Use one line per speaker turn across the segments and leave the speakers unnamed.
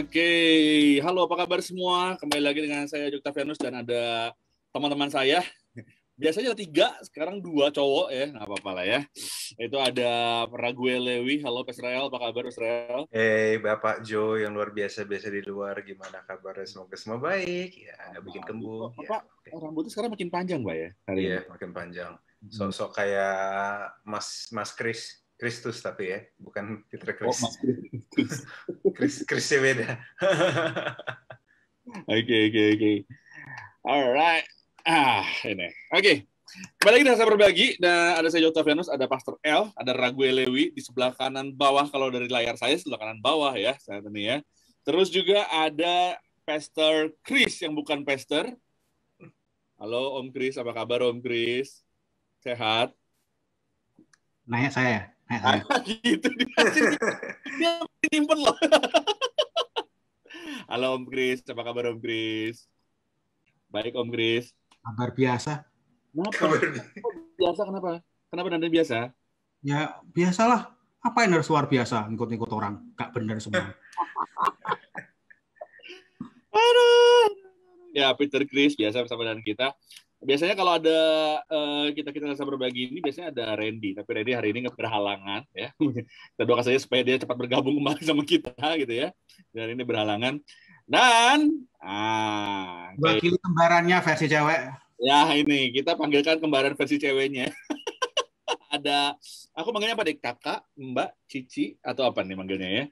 Oke, halo apa kabar semua? Kembali lagi dengan saya Venus dan ada teman-teman saya. Biasanya tiga, sekarang dua cowok ya, nggak apa-apa lah ya. Itu ada Raguel Lewi, halo Israel, apa kabar Israel?
Hey Bapak Jo yang luar biasa-biasa di luar, gimana kabarnya? Semoga semua baik, ya nah, bikin kembung. Bapak,
ya. rambutnya sekarang makin panjang, Pak ya?
Iya, makin panjang. Hmm. Sosok kayak Mas Mas Kris. Kristus tapi ya, bukan Peter Chris. Oh, Chris, Kristus. Chris, Chrisnya beda.
Oke, oke, oke. Alright. Ah, ini. Oke. Okay. Kembali lagi dengan saya berbagi. Dan ada saya Jota Venus, ada Pastor L, ada Ragu Lewi di sebelah kanan bawah kalau dari layar saya sebelah kanan bawah ya saya ini ya. Terus juga ada Pastor Chris yang bukan Pastor. Halo Om Chris, apa kabar Om Chris? Sehat?
Nanya saya. gitu
dia nyimpen loh halo Om Kris apa kabar Om Kris baik Om Kris
kabar biasa
kenapa kabar. biasa kenapa kenapa nanda biasa
ya biasalah apa yang harus luar biasa ngikut-ngikut orang gak bener
semua
aduh ya Peter Chris biasa bersama dengan kita biasanya kalau ada kita eh, kita kita rasa berbagi ini biasanya ada Randy tapi Randy hari ini nggak berhalangan ya kita doakan saja supaya dia cepat bergabung kembali sama kita gitu ya dan ini berhalangan dan ah wakil
kembarannya versi cewek
ya ini kita panggilkan kembaran versi ceweknya ada aku manggilnya apa deh kakak mbak cici atau apa nih manggilnya ya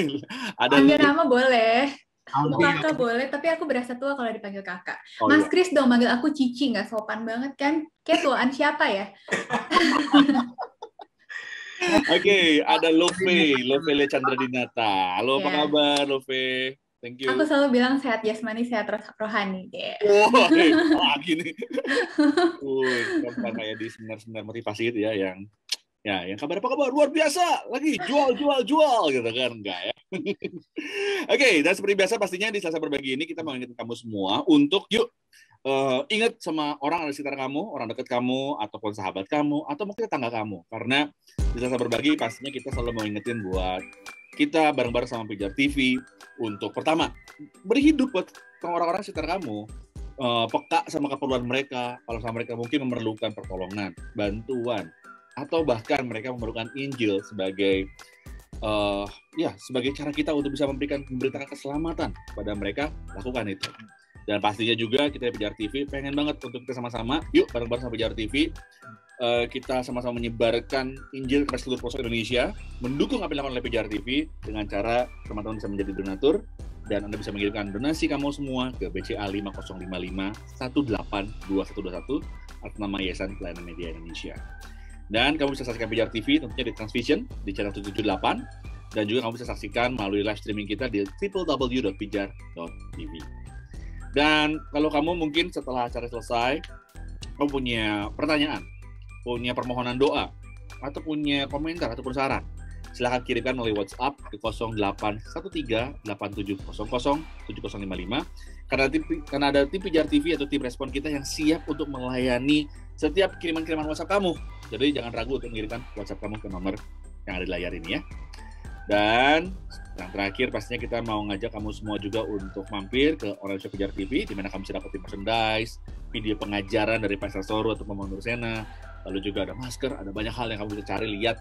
ada panggil nama
boleh
Aku kakak
boleh, tapi aku berasa tua kalau dipanggil kakak. Oh, Mas iya. dong manggil aku Cici, nggak sopan banget kan? Kayak tuaan siapa ya?
Oke, okay, ada Love, Love Le Chandra Dinata. Halo, yeah. apa iya. kabar Love? Thank you. Aku selalu
bilang sehat jasmani, sehat rohani. Yeah. oh hey, lagi
nih. Uh, kayak di seminar-seminar motivasi itu ya, yang Ya, yang kabar apa kabar? Luar biasa. Lagi jual, jual, jual gitu kan. Enggak ya. Oke, okay, dan seperti biasa pastinya di Selasa Berbagi ini kita mengingatkan kamu semua untuk yuk uh, ingat sama orang di sekitar kamu, orang dekat kamu, ataupun sahabat kamu, atau mungkin tetangga kamu. Karena di Selasa Berbagi pastinya kita selalu mengingetin buat kita bareng-bareng sama Pijar TV untuk pertama, beri hidup buat orang-orang sekitar kamu uh, peka sama keperluan mereka, kalau sama mereka mungkin memerlukan pertolongan, bantuan, atau bahkan mereka memerlukan Injil sebagai uh, ya sebagai cara kita untuk bisa memberikan pemberitaan keselamatan pada mereka lakukan itu dan pastinya juga kita Pijar TV pengen banget untuk kita sama-sama yuk bareng-bareng sama Pijar TV uh, eh, kita sama-sama menyebarkan Injil ke seluruh pelosok Indonesia mendukung apa yang dilakukan oleh Pijar TV dengan cara teman-teman bisa menjadi donatur dan Anda bisa mengirimkan donasi kamu semua ke BCA 5055 182121 atas nama Yayasan Pelayanan Media Indonesia. Dan kamu bisa saksikan pijar TV tentunya di Transvision di channel 778 dan juga kamu bisa saksikan melalui live streaming kita di www.pijar.tv. Dan kalau kamu mungkin setelah acara selesai, kamu punya pertanyaan, punya permohonan doa, atau punya komentar ataupun saran, silahkan kirimkan melalui WhatsApp ke 0813-8700-7055 karena, tim, karena ada tim Pijar TV atau tim respon kita yang siap untuk melayani setiap kiriman-kiriman WhatsApp kamu. Jadi jangan ragu untuk mengirimkan WhatsApp kamu ke nomor yang ada di layar ini ya. Dan yang terakhir pastinya kita mau ngajak kamu semua juga untuk mampir ke Orange Shop Kejar TV di mana kamu bisa dapetin merchandise, video pengajaran dari Pak Soro atau Pembangun Nursena, lalu juga ada masker, ada banyak hal yang kamu bisa cari lihat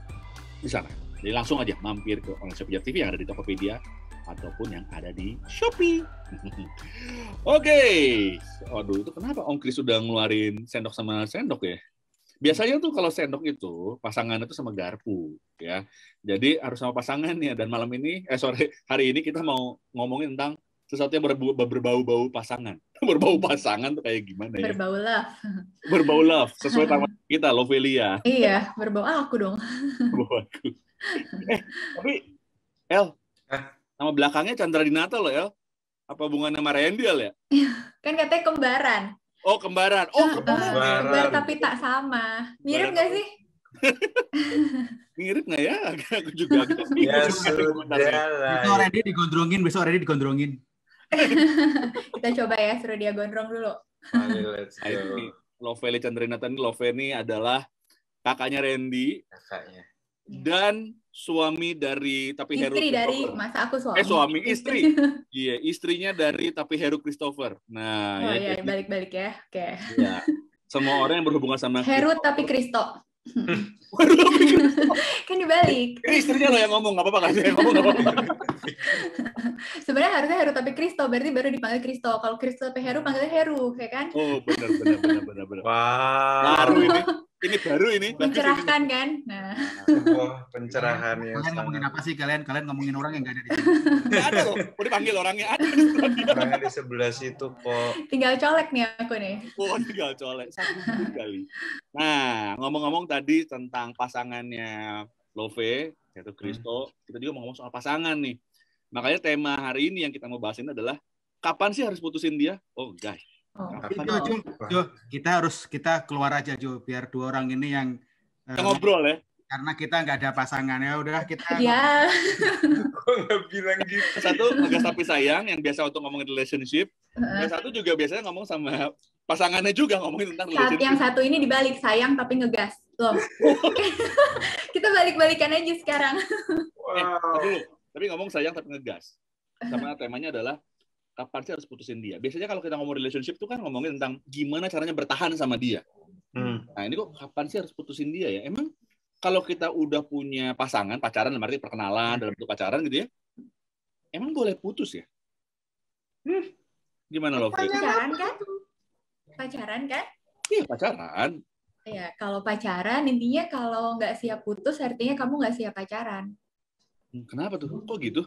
di sana. Jadi langsung aja mampir ke Orange Shop Kejar TV yang ada di Tokopedia ataupun yang ada di Shopee. Oke, okay. aduh itu kenapa Om Kris sudah ngeluarin sendok sama sendok ya? Biasanya tuh kalau sendok itu pasangan itu sama garpu ya. Jadi harus sama pasangan ya dan malam ini eh sore hari ini kita mau ngomongin tentang sesuatu yang berbau, berbau-bau pasangan. berbau pasangan tuh kayak gimana ya? Berbau love. Berbau love, sesuai sama kita, Lovelia.
Iya, berbau aku dong. Berbau aku. Eh, tapi,
El, Nama belakangnya Chandra Dinata loh ya. Apa hubungannya sama Randy ya? Iya.
kan katanya kembaran.
Oh, kembaran. Oh,
kembaran. kembaran. Kembar tapi tak sama. Mirip nggak sih?
Mirip nggak ya? Aku juga Ya sudah Besok Randy
digondrongin, besok Randy digondrongin.
Kita coba ya, suruh dia gondrong dulu.
Ayo, let's nah, go. Lovely ini, Lovely adalah kakaknya Randy. Kakaknya. Dan suami dari tapi istri Heru dari
masa aku suami eh suami istri
iya yeah, istrinya dari tapi Heru Christopher nah oh, ya iya, iya. Gitu.
balik-balik ya oke okay. Iya. yeah.
semua orang yang berhubungan sama Heru
tapi Kristo kan dibalik eh,
istrinya lo yang ngomong nggak apa-apa kan ngomong apa-apa
sebenarnya harusnya Heru tapi Kristo berarti baru dipanggil Kristo kalau Kristo tapi Heru panggilnya Heru kayak kan oh
benar benar benar benar benar wow. Laru ini ini baru ini. pencerahan
kan? Nah.
pencerahan ya. Kalian ngomongin apa sih kalian? Kalian ngomongin orang yang gak ada di sini. Gak ada loh. Udah panggil orangnya. Ada. Orangnya di sebelah situ kok.
Tinggal colek nih aku nih. Oh,
tinggal colek. Satu kali. Nah, ngomong-ngomong tadi tentang pasangannya Love, yaitu Kristo. Hmm. Kita juga mau ngomong soal pasangan nih. Makanya tema hari ini yang kita mau bahas ini adalah kapan sih harus putusin dia? Oh, guys
Oh.
Jo, Jo, Jo, kita harus kita keluar aja Jo, biar dua orang ini yang eh, ngobrol ya. Karena kita nggak ada pasangan ya, udah kita.
Iya.
Gue
bilang gitu. Satu agak tapi sayang yang biasa untuk ngomongin relationship. Yang satu juga biasanya ngomong sama pasangannya juga ngomongin tentang Saat relationship. Yang
satu ini dibalik sayang tapi ngegas loh. kita balik-balikan aja sekarang.
Wow. Eh, tapi, tapi ngomong sayang tapi ngegas. Sama temanya adalah kapan sih harus putusin dia. Biasanya kalau kita ngomong relationship tuh kan ngomongin tentang gimana caranya bertahan sama dia. Hmm. Nah ini kok kapan sih harus putusin dia ya? Emang kalau kita udah punya pasangan, pacaran, berarti perkenalan dalam bentuk pacaran gitu ya, emang boleh putus ya? Hmm. Gimana loh? Pacaran
kan? Pacaran kan?
Iya pacaran.
Iya kalau pacaran intinya kalau nggak siap putus artinya kamu nggak siap pacaran.
Hmm, kenapa tuh? Kok gitu?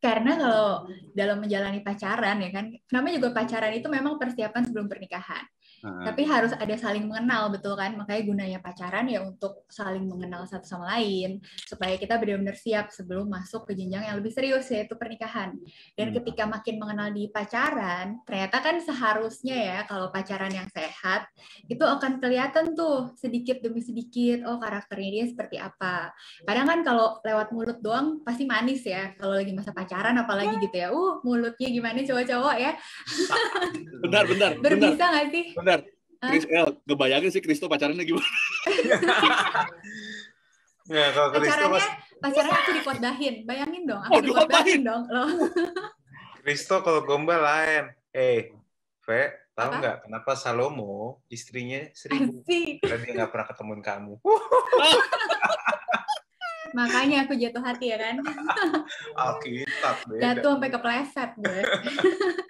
karena kalau dalam menjalani pacaran ya kan namanya juga pacaran itu memang persiapan sebelum pernikahan tapi harus ada saling mengenal, betul kan? Makanya gunanya pacaran ya untuk saling mengenal satu sama lain, supaya kita benar-benar siap sebelum masuk ke jenjang yang lebih serius, yaitu pernikahan. Dan hmm. ketika makin mengenal di pacaran, ternyata kan seharusnya ya, kalau pacaran yang sehat, itu akan kelihatan tuh sedikit demi sedikit, oh karakternya dia seperti apa. Kadang kan kalau lewat mulut doang, pasti manis ya, kalau lagi masa pacaran apalagi iya. gitu ya, uh mulutnya gimana cowok-cowok ya.
benar-benar Berbisa nggak sih? benar. Chris L, eh, ngebayangin sih Kristo pacarannya gimana?
ya, kalau Kristo pacarannya,
pacarannya aku dikodahin. Bayangin dong, aku oh, dikodahin dong.
Kristo kalau gombal lain. Eh, V, tahu nggak kenapa Salomo istrinya seribu? tapi nggak pernah ketemuin kamu.
Makanya aku jatuh hati ya kan.
Alkitab Jatuh sampai
ke kepleset gue.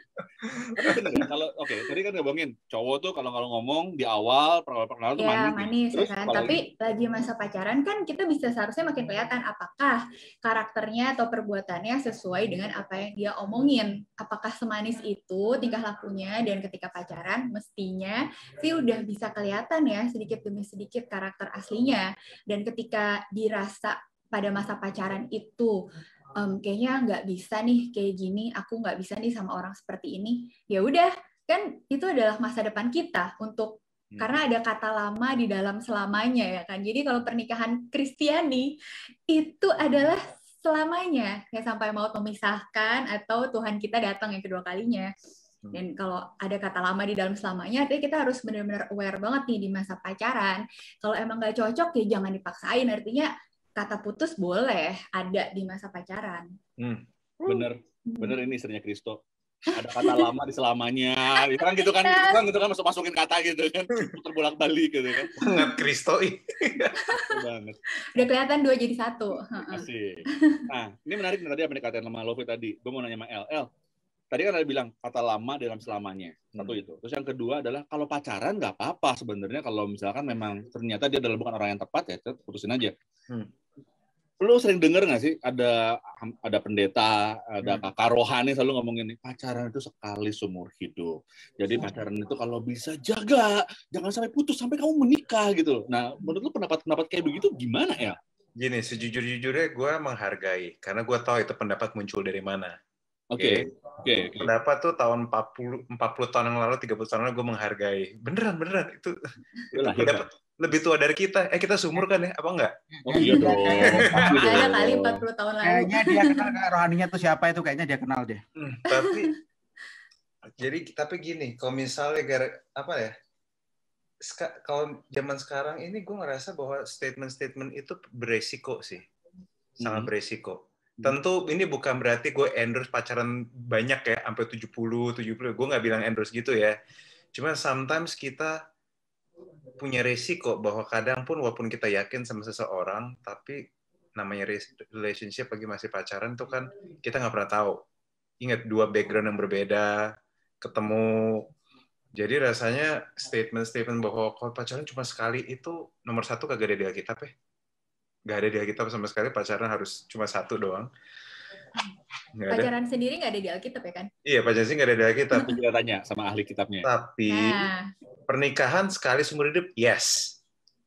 Ya, kalau oke okay, tadi
kan ngomongin cowok tuh kalau kalau ngomong di awal perkenalan perkenalan iya, ya, tuh manis, manis Terus, kan? tapi
ini... lagi masa pacaran kan kita bisa seharusnya makin kelihatan apakah karakternya atau perbuatannya sesuai dengan apa yang dia omongin apakah semanis itu tingkah lakunya dan ketika pacaran mestinya sih udah bisa kelihatan ya sedikit demi sedikit karakter aslinya dan ketika dirasa pada masa pacaran itu um, kayaknya nggak bisa nih kayak gini aku nggak bisa nih sama orang seperti ini ya udah kan itu adalah masa depan kita untuk hmm. karena ada kata lama di dalam selamanya ya kan jadi kalau pernikahan Kristiani itu adalah selamanya ya sampai mau memisahkan atau Tuhan kita datang yang kedua kalinya hmm. dan kalau ada kata lama di dalam selamanya, artinya kita harus benar-benar aware banget nih di masa pacaran. Kalau emang nggak cocok ya jangan dipaksain. Artinya kata putus boleh ada di masa pacaran. Hmm,
hmm. bener, bener ini istrinya Kristo. Ada kata lama di selamanya. Gitu kan gitu kan, iya. gitu kan, gitu kan masuk masukin kata gitu kan, hmm. putar bolak balik gitu kan. Sangat Kristo iya banget.
Udah kelihatan dua jadi satu.
Asik. Nah, ini menarik nih tadi apa dikatain sama Lovi tadi. Gue mau nanya sama LL. Tadi kan ada bilang kata lama dalam selamanya. Satu hmm. itu. Terus yang kedua adalah kalau pacaran nggak apa-apa sebenarnya kalau misalkan memang ternyata dia adalah bukan orang yang tepat ya, putusin aja. Hmm lu sering denger gak sih ada ada pendeta, ada hmm. kakak rohani selalu ngomongin pacaran itu sekali seumur hidup. Jadi hmm. pacaran itu kalau bisa jaga, jangan sampai putus sampai kamu menikah gitu. Nah, menurut lu pendapat-pendapat
kayak begitu gimana ya? Gini, sejujur-jujurnya gue menghargai karena gue tahu itu pendapat muncul dari mana. Oke. Okay. Oke. Okay. Okay. Pendapat tuh tahun 40 40 tahun yang lalu, 30 tahun yang lalu gue menghargai. Beneran beneran itu. itu pendapat, lebih tua dari kita. Eh kita seumur kan ya, apa enggak? Oh iya, iya dong. Ada kali
40 tahun lalu. Kayaknya dia kenal rohaninya
tuh siapa itu kayaknya dia kenal deh.
Hmm, tapi jadi tapi gini, kalau misalnya gara, apa ya? Ska, kalau zaman sekarang ini gue ngerasa bahwa statement-statement itu beresiko sih. Sangat hmm. beresiko. Hmm. Tentu ini bukan berarti gue endorse pacaran banyak ya, sampai 70, 70. Gue nggak bilang endorse gitu ya. Cuma sometimes kita punya resiko bahwa kadang pun walaupun kita yakin sama seseorang tapi namanya relationship lagi masih pacaran tuh kan kita nggak pernah tahu ingat dua background yang berbeda ketemu jadi rasanya statement-statement bahwa kalau pacaran cuma sekali itu nomor satu kagak ada di Alkitab ya. Gak ada di Alkitab sama sekali pacaran harus cuma satu doang. Pajaran
sendiri nggak ada di Alkitab ya kan?
Iya, pacaran sendiri nggak ada di Alkitab. Tapi kita tanya sama ahli kitabnya. Tapi nah. pernikahan sekali seumur hidup, yes.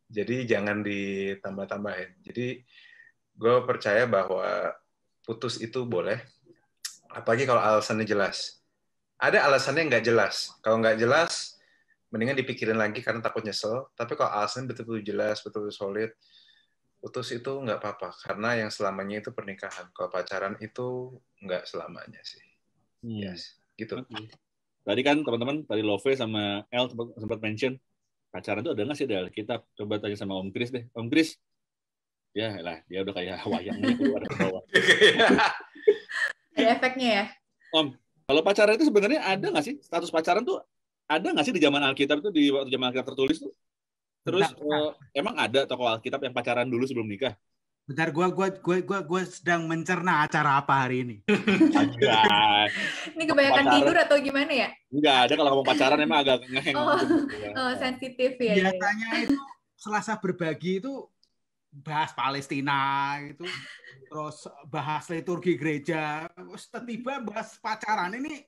Jadi jangan ditambah-tambahin. Jadi gue percaya bahwa putus itu boleh. Apalagi kalau alasannya jelas. Ada alasannya yang nggak jelas. Kalau nggak jelas, mendingan dipikirin lagi karena takut nyesel. Tapi kalau alasannya betul-betul jelas, betul-betul solid, putus itu nggak apa-apa karena yang selamanya itu pernikahan kalau pacaran itu nggak selamanya sih hmm. iya yes. gitu okay. tadi kan teman-teman tadi Love
sama El sempat mention pacaran itu ada nggak sih Del kita coba tanya sama Om Kris deh Om Kris ya lah dia udah kayak wayangnya keluar ke bawah
ada efeknya ya
Om kalau pacaran itu sebenarnya ada nggak sih status pacaran tuh ada nggak sih di zaman Alkitab itu di waktu zaman Alkitab tertulis tuh Terus Uh, emang ada tokoh Alkitab
yang pacaran dulu sebelum nikah? Bentar, gue gua, gua, gua, gua sedang mencerna acara apa hari ini.
ini kebanyakan pacaran. tidur atau gimana ya?
Enggak ada kalau mau pacaran emang agak ngeheng.
Oh,
iya. oh sensitif ya. ya. Biasanya ya. itu
Selasa berbagi itu bahas Palestina itu terus bahas liturgi gereja terus tiba bahas pacaran ini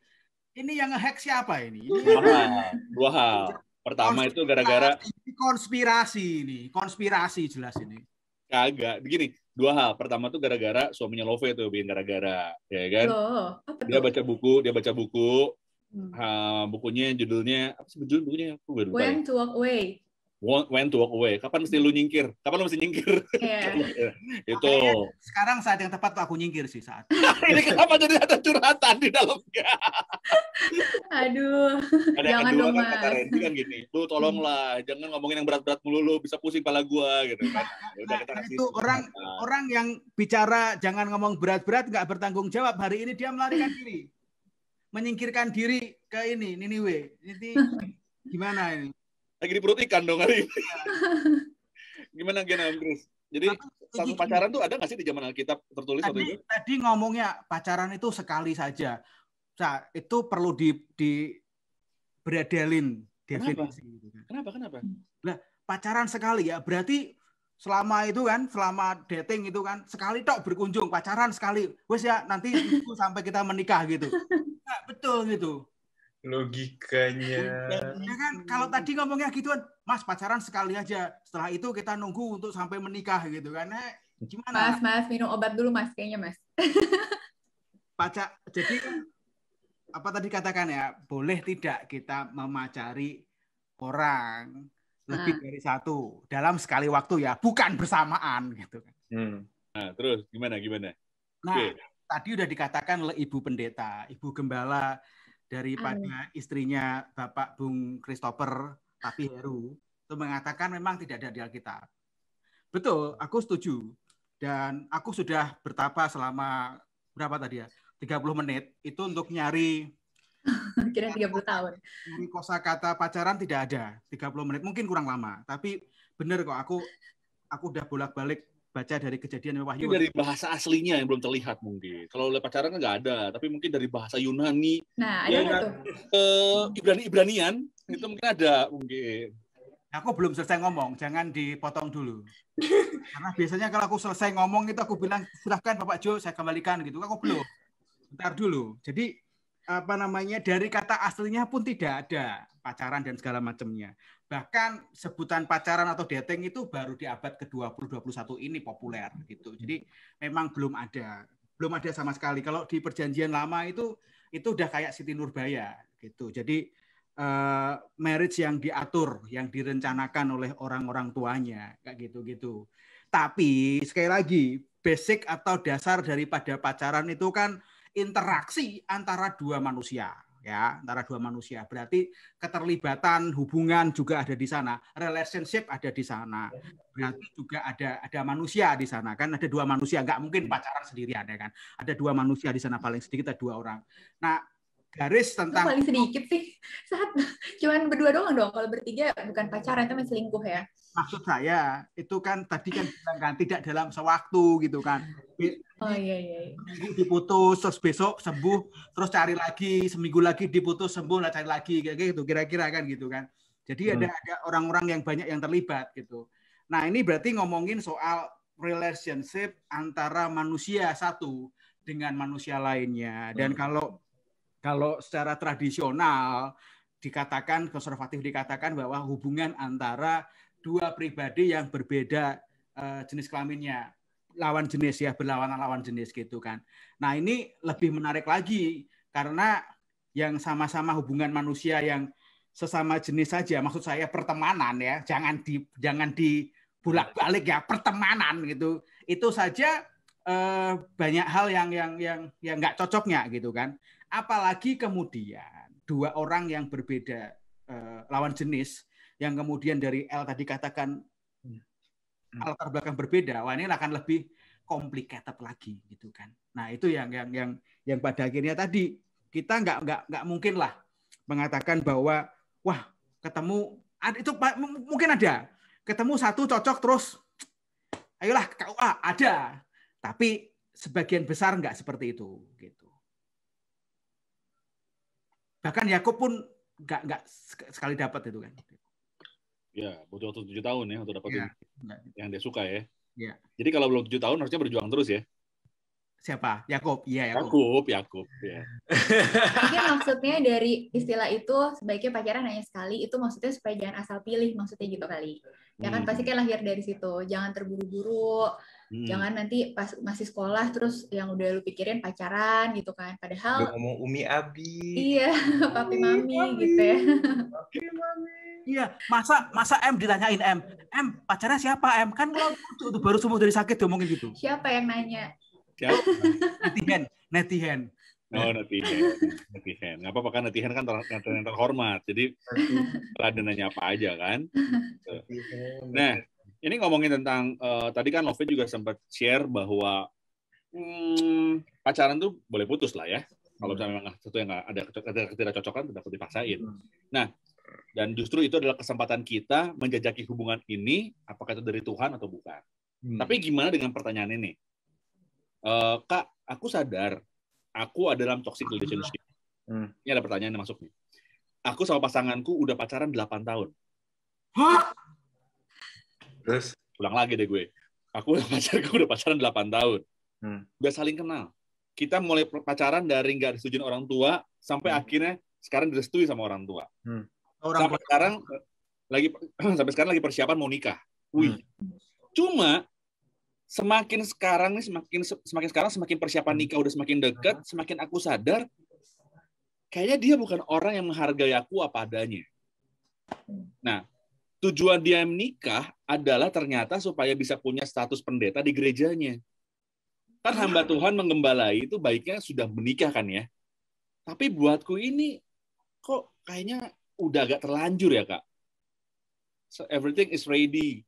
ini yang ngehack siapa ini? Dua hal.
Dua hal. Pertama itu gara-gara
konspirasi ini, konspirasi jelas ini.
Kagak, begini, dua hal. Pertama tuh gara-gara suaminya Love tuh bikin gara-gara, ya kan? Loh, dia baca buku, dia baca buku. Hmm. ha, ah, bukunya judulnya apa sih judul bukunya? Aku lupa. When
to Walk Away
when to walk away. Kapan mesti lu hmm. nyingkir? Kapan lu mesti nyingkir? Yeah. Ya, itu. Makanya
sekarang saat yang tepat tuh aku nyingkir sih saat. Ini kenapa jadi ada curhatan di dalamnya? Aduh. Ada jangan kedua dong, kan kata Randy kan
gini, lu hmm. tolonglah hmm. jangan ngomongin yang berat-berat mulu lu bisa pusing kepala gua gitu kan.
Nah, ya udah nah, kita nah, itu orang nah. orang yang bicara jangan ngomong berat-berat nggak bertanggung jawab hari ini dia melarikan diri menyingkirkan diri ke ini Niniwe. Ini gimana ini? lagi di perut ikan dong hari ini. Gimana Gena
Jadi satu pacaran tuh ada nggak sih di zaman Alkitab tertulis tadi, waktu itu?
Tadi ngomongnya pacaran itu sekali saja. Nah, itu perlu di, di beradelin definisi. Kenapa? Gitu kan. Kenapa? Kenapa? Nah, pacaran sekali ya berarti selama itu kan selama dating itu kan sekali tok berkunjung pacaran sekali wes ya nanti itu sampai kita menikah gitu nah, betul gitu
logikanya. Ya
kan, kalau tadi ngomongnya gituan, Mas pacaran sekali aja. Setelah itu kita nunggu untuk sampai menikah gitu kan. Nah, gimana?
Mas, Mas minum obat dulu Mas kayaknya Mas.
Pacar Jadi apa tadi katakan ya, boleh tidak kita memacari orang lebih nah. dari satu dalam sekali waktu ya, bukan bersamaan gitu kan.
Hmm. Nah, terus gimana gimana?
Nah, okay. tadi udah dikatakan oleh Ibu Pendeta, Ibu Gembala daripada Amin. istrinya Bapak Bung Christopher tapi Heru itu mengatakan memang tidak ada di Alkitab. Betul, aku setuju. Dan aku sudah bertapa selama berapa tadi ya? 30 menit itu untuk nyari
kira 30 tahun.
Nyari kosa kata pacaran tidak ada. 30 menit mungkin kurang lama, tapi benar kok aku aku udah bolak-balik baca dari kejadian Wahyu. Mungkin dari bahasa aslinya
yang belum terlihat mungkin. Kalau oleh pacaran kan nggak ada, tapi mungkin dari bahasa Yunani, nah, ya ada kan? Ibrani Ibranian
itu mungkin ada mungkin. Aku belum selesai ngomong, jangan dipotong dulu. Karena biasanya kalau aku selesai ngomong itu aku bilang silahkan Bapak Jo, saya kembalikan gitu. Aku belum. Bentar dulu. Jadi apa namanya dari kata aslinya pun tidak ada pacaran dan segala macamnya bahkan sebutan pacaran atau dating itu baru di abad ke-20-21 ini populer gitu. Jadi memang belum ada, belum ada sama sekali. Kalau di perjanjian lama itu itu udah kayak Siti Nurbaya gitu. Jadi uh, marriage yang diatur, yang direncanakan oleh orang-orang tuanya kayak gitu-gitu. Tapi sekali lagi basic atau dasar daripada pacaran itu kan interaksi antara dua manusia ya antara dua manusia. Berarti keterlibatan hubungan juga ada di sana, relationship ada di sana. Berarti juga ada ada manusia di sana kan, ada dua manusia, nggak mungkin hmm. pacaran sendirian ya kan. Ada dua manusia di sana paling sedikit ada dua orang. Nah, garis tentang paling sedikit
sih saat cuman berdua doang dong kalau bertiga bukan pacaran tapi selingkuh ya
maksud saya itu kan tadi kan bilang kan tidak dalam sewaktu gitu kan
oh iya iya, iya.
diputus terus besok sembuh terus cari lagi seminggu lagi diputus sembuh lah cari lagi kayak gitu kira-kira kan gitu kan jadi hmm. ada ada orang-orang yang banyak yang terlibat gitu nah ini berarti ngomongin soal relationship antara manusia satu dengan manusia lainnya dan hmm. kalau kalau secara tradisional dikatakan konservatif dikatakan bahwa hubungan antara dua pribadi yang berbeda eh, jenis kelaminnya lawan jenis ya berlawanan lawan jenis gitu kan. Nah ini lebih menarik lagi karena yang sama-sama hubungan manusia yang sesama jenis saja, maksud saya pertemanan ya, jangan di jangan di bolak balik ya pertemanan gitu. Itu saja eh, banyak hal yang yang yang yang nggak cocoknya gitu kan. Apalagi kemudian dua orang yang berbeda eh, lawan jenis yang kemudian dari L tadi katakan hmm. Hmm. latar belakang berbeda, wah ini akan lebih complicated lagi gitu kan. Nah itu yang yang yang yang pada akhirnya tadi kita nggak nggak nggak mungkin lah mengatakan bahwa wah ketemu itu mungkin ada ketemu satu cocok terus ayolah KUA ada tapi sebagian besar nggak seperti itu gitu. Bahkan Yakub pun nggak nggak sekali dapat itu kan.
Ya, butuh waktu tujuh tahun ya untuk dapat ya, yang dia suka ya. ya. Jadi kalau belum tujuh tahun harusnya berjuang terus ya.
Siapa? Yakub. Iya,
Yakub.
Yakub, Yakub, ya.
Mungkin maksudnya dari istilah itu sebaiknya pacaran hanya sekali itu maksudnya supaya jangan asal pilih maksudnya gitu kali. Ya kan hmm. pasti kan lahir dari situ. Jangan terburu-buru, Hmm. Jangan nanti pas masih sekolah terus yang udah lu pikirin pacaran gitu kan. Padahal udah ngomong
Umi Abi.
Iya, papi mami, mami gitu ya. Papi
mami. Iya, masa masa M ditanyain M, M pacarnya siapa M kan kalau tuh baru sembuh dari sakit ngomongin gitu.
Siapa yang nanya?
Siapa? netihen netihen
Oh, netihan netihan Gak apa-apa kan kan ter ter terhormat. Jadi ada nanya apa aja kan. Nah, ini ngomongin tentang uh, tadi kan Love juga sempat share bahwa hmm, pacaran tuh boleh putus lah ya. Kalau hmm. misalnya memang satu yang ada ketidakcocokan, tidak perlu dipaksain. Hmm. Nah, dan justru itu adalah kesempatan kita menjajaki hubungan ini, apakah itu dari Tuhan atau bukan. Hmm. Tapi gimana dengan pertanyaan ini? E, Kak, aku sadar aku ada dalam toxic relationship. Hmm. Ini ada pertanyaan yang masuk nih. Aku sama pasanganku udah pacaran 8 tahun. Hah? Terus? Ulang lagi deh gue. Aku udah pacaran, aku udah pacaran 8 tahun. Hmm. Udah saling kenal. Kita mulai pacaran dari nggak disetujuin orang tua, sampai hmm. akhirnya sekarang direstui sama orang tua. Hmm. Orang sampai sekarang lagi sampai sekarang lagi persiapan mau nikah. Wih. Hmm. Cuma semakin sekarang nih semakin semakin sekarang semakin persiapan hmm. nikah udah semakin dekat, hmm. semakin aku sadar kayaknya dia bukan orang yang menghargai aku apa adanya. Nah, Tujuan dia menikah adalah ternyata supaya bisa punya status pendeta di gerejanya. Kan ah. hamba Tuhan mengembalai itu baiknya sudah menikah kan ya. Tapi buatku ini kok kayaknya udah agak terlanjur ya kak. So everything is ready.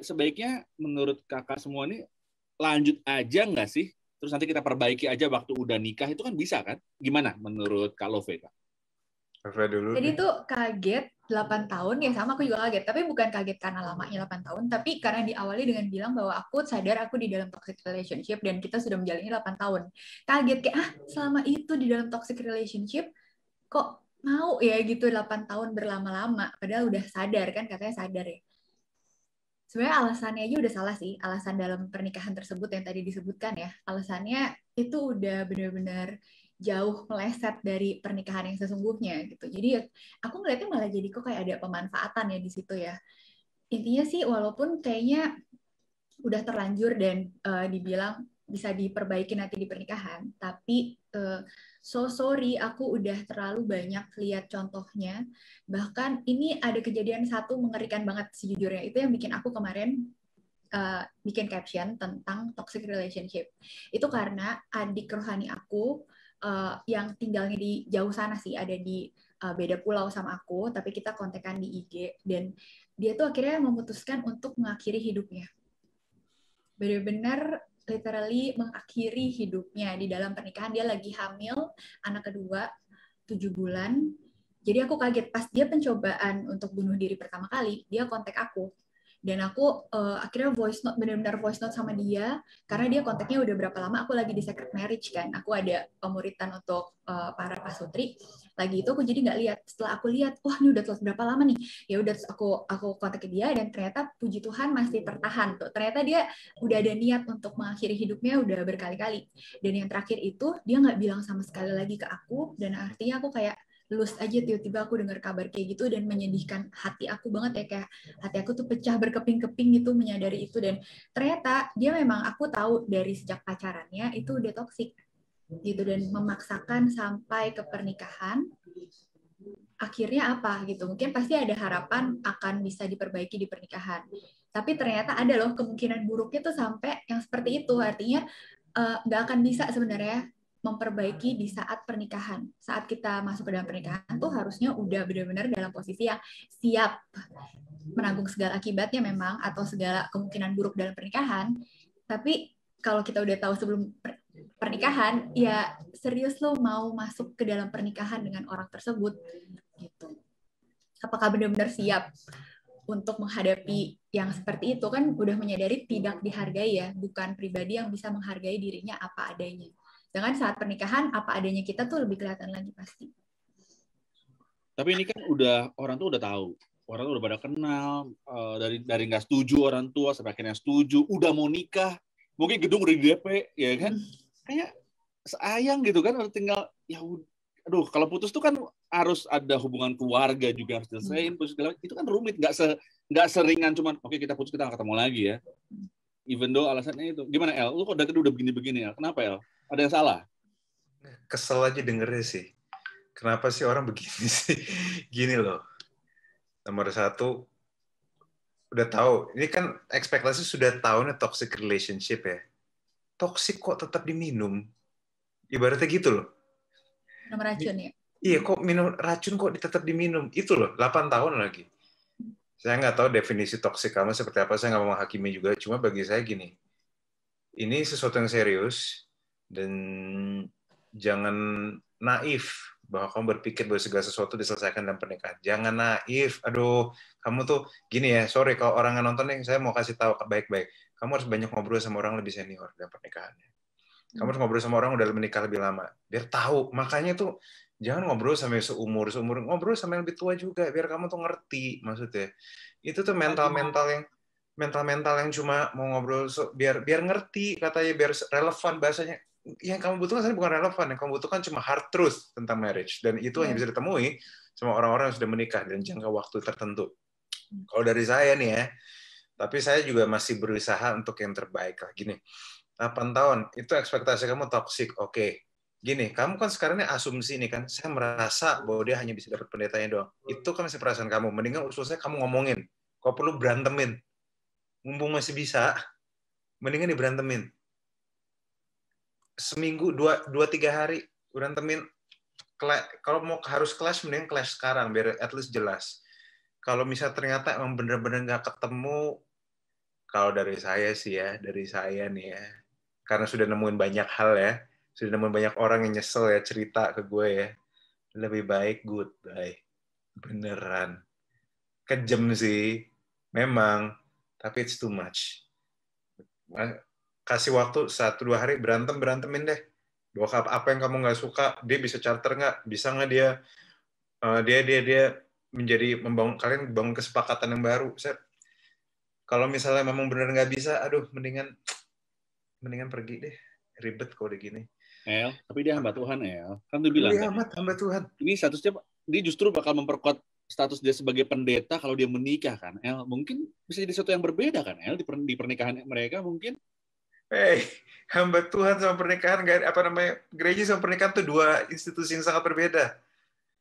Sebaiknya menurut kakak semua ini lanjut aja nggak sih? Terus nanti kita perbaiki aja waktu udah nikah itu kan bisa kan? Gimana menurut Kak Love, Kak? dulu. Jadi tuh
kaget 8 tahun ya sama aku juga kaget tapi bukan kaget karena lamanya 8 tahun tapi karena diawali dengan bilang bahwa aku sadar aku di dalam toxic relationship dan kita sudah menjalani 8 tahun kaget kayak ah selama itu di dalam toxic relationship kok mau ya gitu 8 tahun berlama-lama padahal udah sadar kan katanya sadar ya sebenarnya alasannya aja udah salah sih alasan dalam pernikahan tersebut yang tadi disebutkan ya alasannya itu udah bener-bener jauh meleset dari pernikahan yang sesungguhnya gitu. Jadi ya, aku ngeliatnya malah jadi kok kayak ada pemanfaatan ya di situ ya. Intinya sih walaupun kayaknya udah terlanjur dan uh, dibilang bisa diperbaiki nanti di pernikahan, tapi uh, so sorry aku udah terlalu banyak lihat contohnya. Bahkan ini ada kejadian satu mengerikan banget sejujurnya. Itu yang bikin aku kemarin uh, bikin caption tentang toxic relationship. Itu karena adik rohani aku uh, yang tinggalnya di jauh sana sih, ada di uh, beda pulau sama aku, tapi kita kontekan di IG dan dia tuh akhirnya memutuskan untuk mengakhiri hidupnya. Benar-benar literally mengakhiri hidupnya di dalam pernikahan dia lagi hamil anak kedua tujuh bulan. Jadi aku kaget pas dia pencobaan untuk bunuh diri pertama kali, dia kontak aku dan aku uh, akhirnya voice note benar-benar voice note sama dia karena dia kontaknya udah berapa lama aku lagi di secret marriage kan aku ada pemuritan untuk uh, para pasutri lagi itu aku jadi nggak lihat setelah aku lihat wah ini udah telat berapa lama nih ya udah aku aku kontak dia dan ternyata puji Tuhan masih tertahan tuh ternyata dia udah ada niat untuk mengakhiri hidupnya udah berkali-kali dan yang terakhir itu dia nggak bilang sama sekali lagi ke aku dan artinya aku kayak lulus aja tiba-tiba aku dengar kabar kayak gitu dan menyedihkan hati aku banget ya kayak hati aku tuh pecah berkeping-keping gitu menyadari itu dan ternyata dia memang aku tahu dari sejak pacarannya itu udah toksik gitu dan memaksakan sampai ke pernikahan akhirnya apa gitu mungkin pasti ada harapan akan bisa diperbaiki di pernikahan tapi ternyata ada loh kemungkinan buruknya tuh sampai yang seperti itu artinya eh, nggak uh, akan bisa sebenarnya memperbaiki di saat pernikahan. Saat kita masuk ke dalam pernikahan tuh harusnya udah benar-benar dalam posisi yang siap menanggung segala akibatnya memang atau segala kemungkinan buruk dalam pernikahan. Tapi kalau kita udah tahu sebelum pernikahan, ya serius lo mau masuk ke dalam pernikahan dengan orang tersebut gitu. Apakah benar-benar siap untuk menghadapi yang seperti itu kan udah menyadari tidak dihargai ya, bukan pribadi yang bisa menghargai dirinya apa adanya jangan saat pernikahan apa adanya kita tuh lebih kelihatan lagi pasti.
Tapi ini kan udah orang tuh udah tahu, orang tuh udah pada kenal eh, dari dari nggak setuju orang tua sampai akhirnya setuju, udah mau nikah, mungkin gedung udah di DP, ya kan? Kayak sayang gitu kan, tinggal ya aduh kalau putus tuh kan harus ada hubungan keluarga juga harus selesaiin hmm. putus segala itu kan rumit nggak se nggak seringan cuman oke okay, kita putus kita gak ketemu lagi ya hmm. even though alasannya itu gimana El lu kok udah udah begini begini ya kenapa El ada yang salah?
Kesel aja dengernya sih. Kenapa sih orang begini sih? Gini loh. Nomor satu, udah tahu. Ini kan ekspektasi sudah tahunya toxic relationship ya. Toxic kok tetap diminum. Ibaratnya gitu loh.
Minum racun ya?
Iya, kok minum racun kok tetap diminum. Itu loh, 8 tahun lagi saya nggak tahu definisi toxic kamu seperti apa, saya nggak mau menghakimi juga, cuma bagi saya gini, ini sesuatu yang serius, dan jangan naif bahwa kamu berpikir bahwa segala sesuatu diselesaikan dalam pernikahan. Jangan naif. Aduh, kamu tuh gini ya. Sorry kalau orang yang nonton nih, saya mau kasih tahu baik-baik. Kamu harus banyak ngobrol sama orang lebih senior dalam pernikahannya. Kamu harus hmm. ngobrol sama orang udah menikah lebih lama. Biar tahu. Makanya tuh jangan ngobrol sama yang seumur, seumur ngobrol sama yang lebih tua juga. Biar kamu tuh ngerti maksudnya. Itu tuh mental-mental yang mental-mental yang cuma mau ngobrol so, biar biar ngerti katanya biar relevan bahasanya yang kamu butuhkan sebenarnya bukan relevan yang kamu butuhkan cuma hard truth tentang marriage dan itu yeah. hanya bisa ditemui sama orang-orang yang sudah menikah dan jangka waktu tertentu hmm. kalau dari saya nih ya tapi saya juga masih berusaha untuk yang terbaik lah gini 8 tahun itu ekspektasi kamu toxic oke okay. gini kamu kan sekarang ini asumsi ini kan saya merasa bahwa dia hanya bisa dapat pendetanya doang hmm. itu kan masih perasaan kamu mendingan usul saya kamu ngomongin Kau perlu berantemin mumpung masih bisa mendingan diberantemin seminggu dua dua tiga hari berantemin kalau mau harus kelas mending kelas sekarang biar at least jelas kalau misal ternyata emang bener-bener nggak ketemu kalau dari saya sih ya dari saya nih ya karena sudah nemuin banyak hal ya sudah nemuin banyak orang yang nyesel ya cerita ke gue ya lebih baik good, baik beneran kejam sih memang tapi it's too much kasih waktu satu dua hari berantem berantemin deh bokap apa yang kamu nggak suka dia bisa charter nggak bisa nggak dia uh, dia dia dia menjadi membangun kalian bangun kesepakatan yang baru set kalau misalnya memang benar nggak bisa aduh mendingan mendingan pergi deh ribet kalau udah gini El
tapi dia hamba Tuhan El kan tuh bilang iya, dia amat hamba Tuhan ini statusnya dia justru bakal memperkuat status dia sebagai pendeta kalau dia menikah kan El mungkin bisa jadi sesuatu yang berbeda kan El di
pernikahan mereka mungkin hey, hamba Tuhan sama pernikahan, apa namanya gereja sama pernikahan itu dua institusi yang sangat berbeda.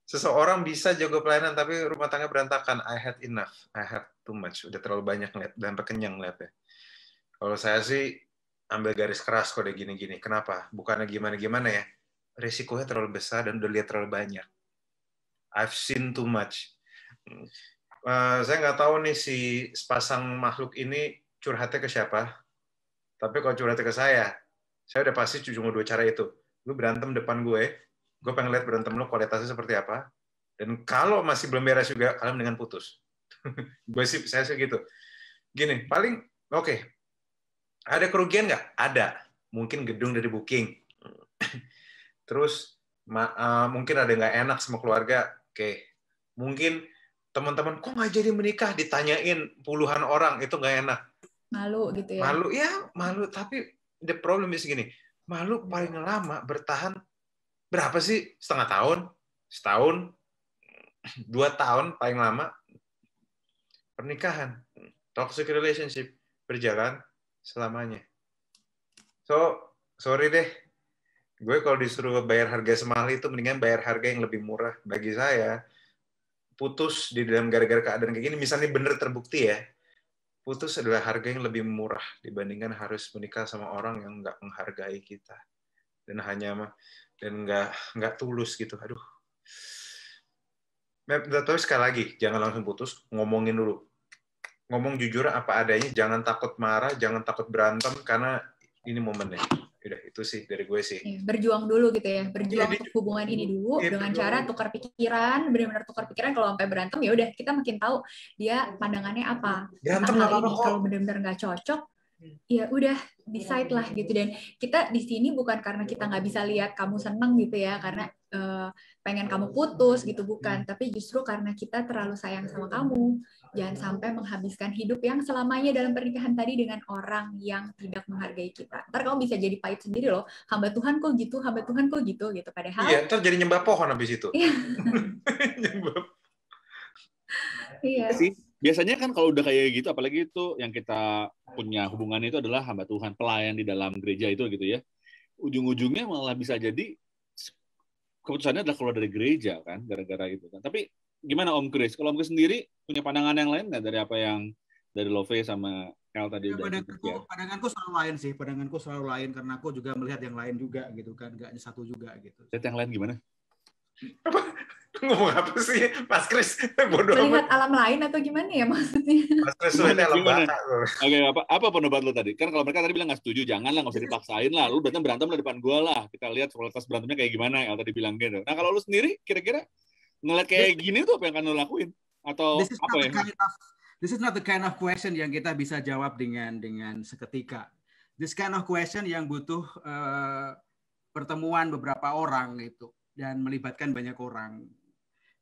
Seseorang bisa jago pelayanan tapi rumah tangga berantakan. I had enough, I had too much. Udah terlalu banyak ngeliat dan kenyang ya. Kalau saya sih ambil garis keras kode gini-gini. Kenapa? Bukannya gimana-gimana ya. Resikonya terlalu besar dan udah lihat terlalu banyak. I've seen too much. Uh, saya nggak tahu nih si sepasang makhluk ini curhatnya ke siapa tapi kalau curhat ke saya, saya udah pasti cuma dua cara itu. Lu berantem depan gue, gue pengen lihat berantem lu kualitasnya seperti apa. Dan kalau masih belum beres juga, kalian dengan putus. gue sih, saya sih gitu. Gini, paling, oke. Okay. Ada kerugian nggak? Ada. Mungkin gedung dari booking. Terus, ma uh, mungkin ada nggak enak sama keluarga. Oke. Okay. Mungkin teman-teman, kok nggak jadi menikah? Ditanyain puluhan orang, itu nggak enak
malu gitu ya malu ya
malu tapi the problem is gini malu iya. paling lama bertahan berapa sih setengah tahun setahun dua tahun paling lama pernikahan toxic relationship berjalan selamanya so sorry deh gue kalau disuruh bayar harga semahal itu mendingan bayar harga yang lebih murah bagi saya putus di dalam gara-gara keadaan kayak gini misalnya bener terbukti ya putus adalah harga yang lebih murah dibandingkan harus menikah sama orang yang nggak menghargai kita dan hanya dan nggak nggak tulus gitu aduh tapi sekali lagi jangan langsung putus ngomongin dulu ngomong jujur apa adanya jangan takut marah jangan takut berantem karena ini momennya udah itu sih dari gue sih
berjuang dulu gitu ya iya, berjuang Jadi, hubungan ini iya, dulu ya, dengan cara cara tukar pikiran benar-benar tukar pikiran kalau sampai berantem ya udah kita makin tahu dia pandangannya apa berantem apa ini kalau benar-benar nggak cocok ya udah decide lah gitu dan kita di sini bukan karena kita nggak bisa lihat kamu seneng gitu ya karena Eh, pengen kamu oh, putus gitu iya. bukan, hmm. tapi justru karena kita terlalu sayang sama iya, iya, kamu. Jangan sampai menghabiskan hidup yang selamanya dalam pernikahan tadi dengan orang yang tidak menghargai kita. Ntar kamu bisa jadi pahit sendiri loh. Hamba Tuhan kok gitu, hamba Tuhan kok gitu gitu. Padahal Iya,
ntar jadi nyembah pohon habis itu.
nyembah. Iya. Sih
biasanya kan kalau udah kayak gitu apalagi itu yang kita punya hubungan itu adalah hamba Tuhan pelayan di dalam gereja itu gitu ya ujung-ujungnya malah bisa jadi keputusannya adalah keluar dari gereja kan gara-gara itu kan. Tapi gimana Om Chris? Kalau Om Chris sendiri punya pandangan yang lain nggak dari apa yang dari Love sama El tadi ya, udah pandanganku, ya.
pandanganku selalu lain sih, pandanganku selalu lain karena aku juga melihat yang lain juga gitu kan, nggak satu juga gitu. Lihat yang lain gimana? ngomong apa sih Mas Kris
bodoh melihat
apa? alam lain atau gimana ya maksudnya
Mas Kris alam bata oke apa apa pendapat lo tadi kan kalau mereka tadi bilang nggak setuju jangan lah nggak usah dipaksain lah lu berantem berantem lah depan gua lah kita lihat kualitas berantemnya kayak gimana yang tadi bilang gitu nah kalau lo sendiri kira-kira ngeliat kayak gini tuh apa yang akan lo lakuin
atau this is apa ya kind of, this is not the kind of question yang kita bisa jawab dengan dengan seketika this kind of question yang butuh uh, pertemuan beberapa orang gitu dan melibatkan banyak orang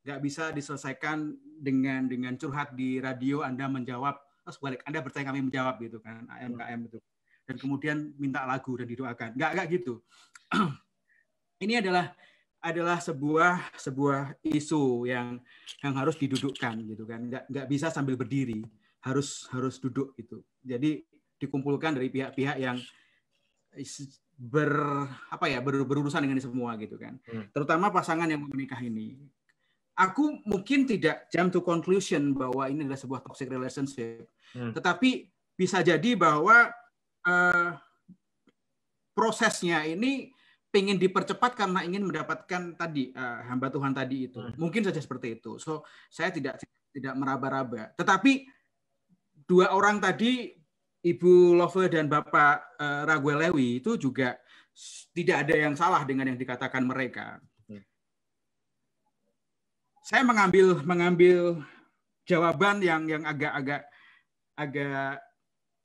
nggak bisa diselesaikan dengan dengan curhat di radio Anda menjawab terus oh, balik Anda bertanya kami menjawab gitu kan AMKM itu dan kemudian minta lagu dan didoakan nggak nggak gitu ini adalah adalah sebuah sebuah isu yang yang harus didudukkan gitu kan nggak nggak bisa sambil berdiri harus harus duduk gitu jadi dikumpulkan dari pihak-pihak yang ber apa ya ber, berurusan dengan ini semua gitu kan hmm. terutama pasangan yang menikah ini aku mungkin tidak jump to conclusion bahwa ini adalah sebuah toxic relationship. Hmm. Tetapi bisa jadi bahwa uh, prosesnya ini ingin dipercepat karena ingin mendapatkan tadi uh, hamba Tuhan tadi itu. Hmm. Mungkin saja seperti itu. So saya tidak tidak meraba-raba. Tetapi dua orang tadi Ibu Love dan Bapak uh, eh, Raguelewi itu juga tidak ada yang salah dengan yang dikatakan mereka saya mengambil mengambil jawaban yang yang agak-agak agak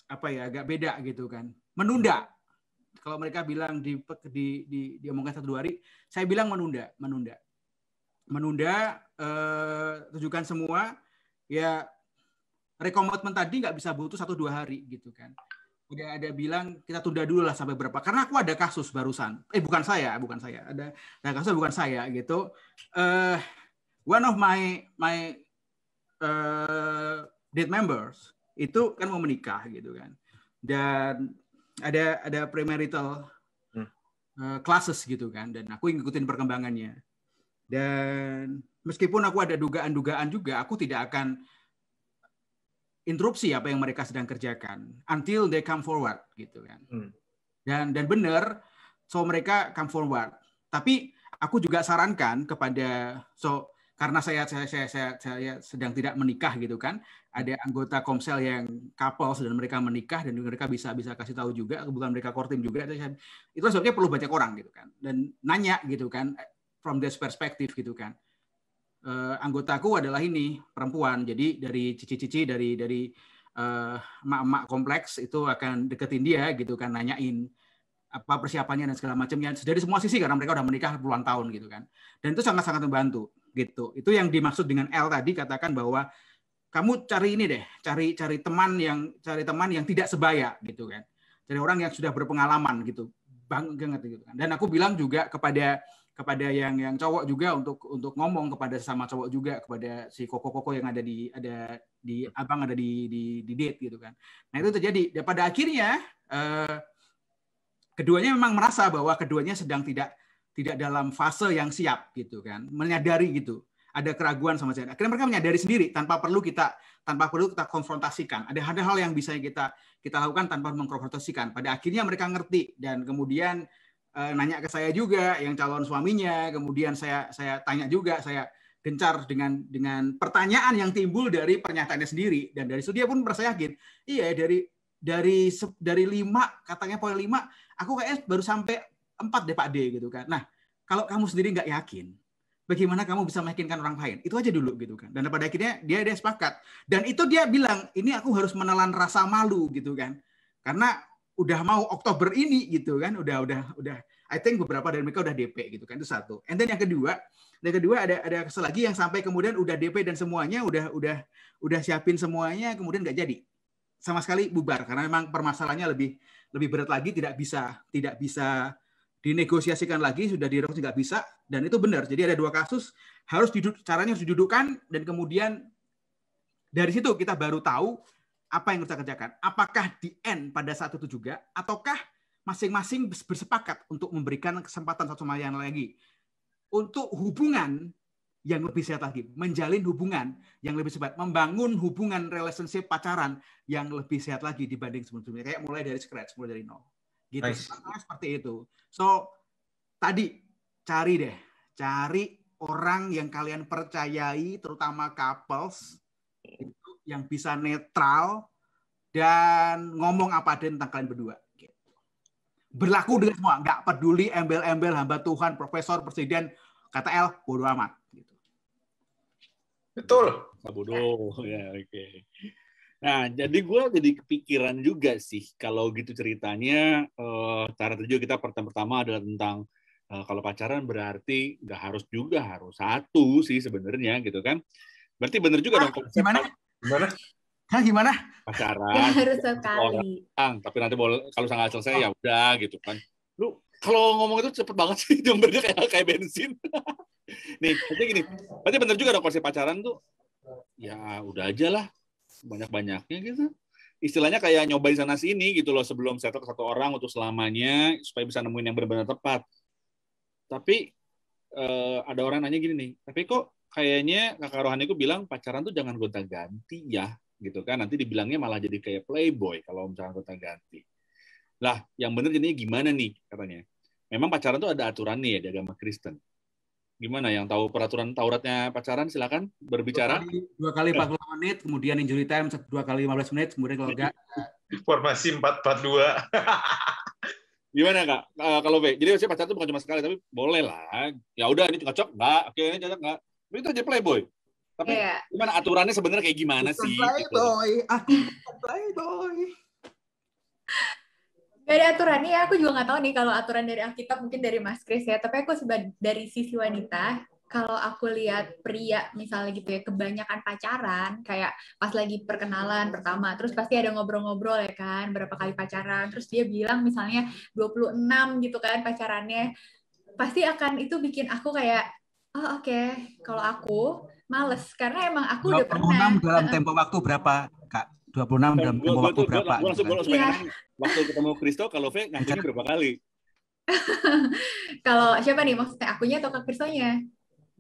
apa ya agak beda gitu kan menunda kalau mereka bilang di di di diomongkan satu dua hari saya bilang menunda menunda menunda eh, tunjukkan semua ya rekomendasi tadi nggak bisa butuh satu dua hari gitu kan udah ada bilang kita tunda dulu lah sampai berapa karena aku ada kasus barusan eh bukan saya bukan saya ada ada kasus bukan saya gitu eh one of my my uh, eh, date members itu kan mau menikah gitu kan dan ada ada premarital uh, classes gitu kan dan aku ngikutin perkembangannya dan meskipun aku ada dugaan-dugaan juga aku tidak akan interupsi apa yang mereka sedang kerjakan until they come forward gitu kan hmm. dan dan benar so mereka come forward tapi aku juga sarankan kepada so karena saya saya, saya saya saya sedang tidak menikah gitu kan ada anggota komsel yang couple dan mereka menikah dan mereka bisa bisa kasih tahu juga kebetulan mereka korting juga itu saya, itu kan sebabnya perlu banyak orang gitu kan dan nanya gitu kan from this perspective gitu kan uh, anggotaku adalah ini perempuan jadi dari cici-cici dari dari uh, eh, mak -mak kompleks itu akan deketin dia gitu kan nanyain apa persiapannya dan segala macamnya dari semua sisi karena mereka udah menikah puluhan tahun gitu kan dan itu sangat sangat membantu gitu itu yang dimaksud dengan L tadi katakan bahwa kamu cari ini deh cari cari teman yang cari teman yang tidak sebaya gitu kan cari orang yang sudah berpengalaman gitu banget gitu kan dan aku bilang juga kepada kepada yang yang cowok juga untuk untuk ngomong kepada sesama cowok juga kepada si koko-koko yang ada di ada di abang ada di di, di date gitu kan nah itu terjadi dan pada akhirnya eh, keduanya memang merasa bahwa keduanya sedang tidak tidak dalam fase yang siap gitu kan menyadari gitu ada keraguan sama saya akhirnya mereka menyadari sendiri tanpa perlu kita tanpa perlu kita konfrontasikan ada ada hal yang bisa kita kita lakukan tanpa mengkonfrontasikan pada akhirnya mereka ngerti dan kemudian e, nanya ke saya juga yang calon suaminya kemudian saya saya tanya juga saya gencar dengan dengan pertanyaan yang timbul dari pernyataannya sendiri dan dari situ dia pun merasa yakin iya dari dari dari lima katanya poin lima aku kayaknya baru sampai 4 deh Pak D gitu kan. Nah, kalau kamu sendiri nggak yakin, bagaimana kamu bisa meyakinkan orang lain? Itu aja dulu gitu kan. Dan pada akhirnya dia dia sepakat. Dan itu dia bilang, ini aku harus menelan rasa malu gitu kan. Karena udah mau Oktober ini gitu kan, udah udah udah I think beberapa dari mereka udah DP gitu kan. Itu satu. And then yang kedua, yang kedua ada ada kesel lagi yang sampai kemudian udah DP dan semuanya udah udah udah siapin semuanya kemudian nggak jadi. Sama sekali bubar karena memang permasalahannya lebih lebih berat lagi tidak bisa tidak bisa dinegosiasikan lagi sudah direvisi nggak bisa dan itu benar jadi ada dua kasus harus diduduk, caranya harus didudukkan dan kemudian dari situ kita baru tahu apa yang kita kerjakan apakah di end pada saat itu juga ataukah masing-masing bersepakat untuk memberikan kesempatan satu sama lain lagi untuk hubungan yang lebih sehat lagi, menjalin hubungan yang lebih sehat, membangun hubungan relationship pacaran yang lebih sehat lagi dibanding sebelumnya. Kayak mulai dari scratch, mulai dari nol. Gitu. Nice. Seperti itu. So tadi cari deh, cari orang yang kalian percayai, terutama couples itu yang bisa netral dan ngomong apa ada tentang kalian berdua. Gitu. Berlaku dengan semua, nggak peduli embel-embel hamba Tuhan, profesor, presiden, kata L, bodo amat Betul.
Sabodo, ya oke. Okay. Nah, jadi gue jadi kepikiran juga sih kalau gitu ceritanya. Uh, cara tujuh kita pertama pertama adalah tentang uh, kalau pacaran berarti nggak harus juga harus satu sih sebenarnya gitu kan. Berarti bener juga ah, dong. Gimana? Gimana? Hah, gimana? Pacaran. Gak harus
sekali. Orang,
ah, tapi nanti boleh kalau sangat selesai ya oh. ya udah gitu kan. Lu kalau ngomong itu cepet banget sih, jumbernya kayak kayak bensin. Nih, berarti gini. Berarti bener juga dong konsep pacaran tuh. Ya udah aja lah. Banyak-banyaknya gitu. Istilahnya kayak nyobain sana sini gitu loh sebelum settle ke satu orang untuk selamanya supaya bisa nemuin yang benar-benar tepat. Tapi eh, ada orang nanya gini nih, tapi kok kayaknya kakak rohaniku bilang pacaran tuh jangan gonta-ganti ya gitu kan nanti dibilangnya malah jadi kayak playboy kalau misalnya gonta-ganti. Lah, yang benar jadinya gimana nih katanya? Memang pacaran tuh ada aturannya ya di agama Kristen gimana yang tahu peraturan Tauratnya pacaran silakan berbicara
dua kali, dua kali menit kemudian injury time dua kali 15 menit kemudian kalau enggak
formasi 442 gimana kak uh, kalau B jadi saya pacaran itu bukan cuma sekali tapi boleh lah ya udah ini cocok nggak oke ini cocok nggak itu aja playboy tapi yeah. gimana aturannya sebenarnya kayak gimana It's sih
playboy gitu. aku playboy Gak ada aturannya ya, aku juga gak tahu nih kalau aturan dari Alkitab mungkin dari Mas Kris ya. Tapi aku dari sisi wanita, kalau aku lihat pria misalnya gitu ya, kebanyakan pacaran, kayak pas lagi perkenalan pertama, terus pasti ada ngobrol-ngobrol ya kan, berapa kali pacaran, terus dia bilang misalnya 26 gitu kan pacarannya, pasti akan itu bikin aku kayak, oh oke, okay. kalau aku males, karena emang aku udah
pernah. dalam tempo waktu berapa? 26 dalam gua, gua, waktu gua, berapa? Gua, langsung, gitu kan? yeah. waktu ketemu Kristo kalau V ngakunya berapa kali?
kalau siapa nih maksudnya akunya atau Kak Kristonya?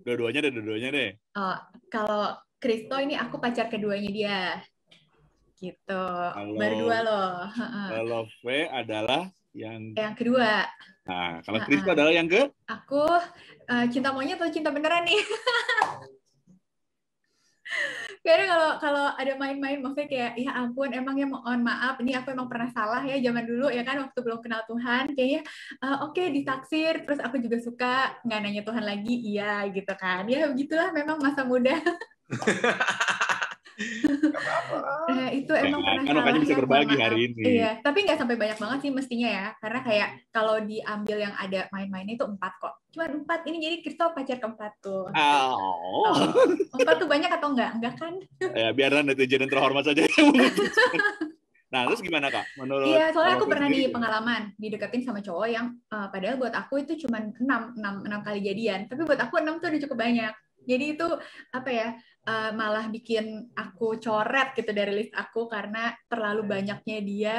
Dua-duanya deh, dua-duanya deh.
Oh, kalau Kristo ini aku pacar keduanya dia. Gitu. Halo, Berdua loh.
Kalau V adalah yang
yang kedua.
Nah, kalau Kristo adalah yang ke?
Aku uh, cinta maunya atau cinta beneran nih? karena kalau kalau ada main-main maksudnya kayak ya ampun emangnya mohon maaf ini aku emang pernah salah ya zaman dulu ya kan waktu belum kenal Tuhan kayaknya uh, oke okay, ditaksir terus aku juga suka nggak nanya Tuhan lagi iya gitu kan ya begitulah memang masa muda nah, itu emang karena kan makanya bisa berbagi
hari ini. Iya,
tapi nggak sampai banyak banget sih mestinya ya, karena kayak kalau diambil yang ada main-mainnya itu empat kok. cuma empat ini jadi Kristal pacar keempat tuh.
Oh.
Empat tuh banyak atau nggak, nggak kan?
ya biarlah netizen terhormat saja. Nah, terus gimana kak? Menurut Iya, soalnya aku pernah di
pengalaman dideketin sama cowok yang uh, padahal buat aku itu cuma enam enam enam kali jadian, tapi buat aku enam tuh udah cukup banyak. Jadi itu apa ya? uh, malah bikin aku coret gitu dari list aku karena terlalu banyaknya dia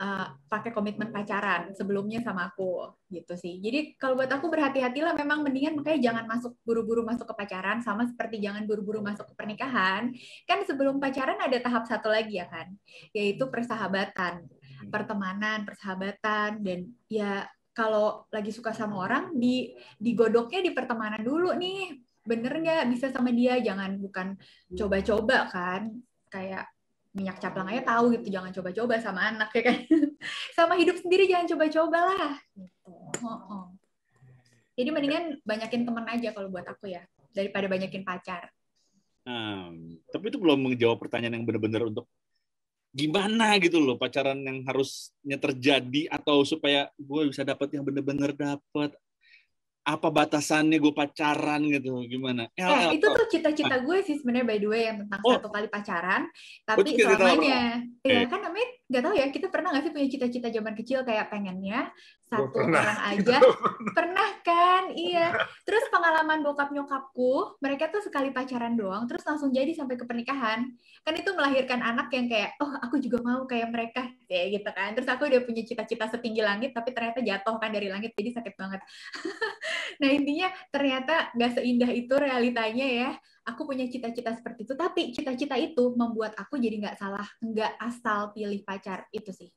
uh, pakai komitmen pacaran sebelumnya sama aku gitu sih. Jadi kalau buat aku berhati-hatilah memang mendingan makanya jangan masuk buru-buru masuk ke pacaran sama seperti jangan buru-buru masuk ke pernikahan. Kan sebelum pacaran ada tahap satu lagi ya kan, yaitu hmm. persahabatan, hmm. pertemanan, persahabatan dan ya kalau lagi suka sama hmm. orang di digodoknya di pertemanan dulu nih bener nggak bisa sama dia jangan bukan coba-coba kan kayak minyak caplang aja tahu gitu jangan coba-coba sama anak ya kan sama hidup sendiri jangan coba-coba lah oh, oh. jadi mendingan banyakin teman aja kalau buat aku ya daripada banyakin pacar
hmm, tapi itu belum menjawab pertanyaan yang bener-bener untuk gimana gitu loh pacaran yang harusnya terjadi atau supaya gue bisa dapat yang bener-bener dapat apa batasannya gue pacaran gitu gimana eh, nah, ya, itu tuh
cita-cita nah. gue sih sebenarnya by the way yang tentang oh. satu kali pacaran oh, tapi selamanya ya kan namanya nggak tahu ya kita pernah nggak sih punya cita-cita zaman kecil kayak pengennya satu orang gitu aja pernah kan iya terus pengalaman bokap nyokapku mereka tuh sekali pacaran doang terus langsung jadi sampai ke pernikahan kan itu melahirkan anak yang kayak oh aku juga mau kayak mereka kayak gitu kan terus aku udah punya cita-cita setinggi langit tapi ternyata jatuh kan dari langit jadi sakit banget nah intinya ternyata gak seindah itu realitanya ya aku punya cita-cita seperti itu tapi cita-cita itu membuat aku jadi nggak salah nggak asal pilih pacar itu sih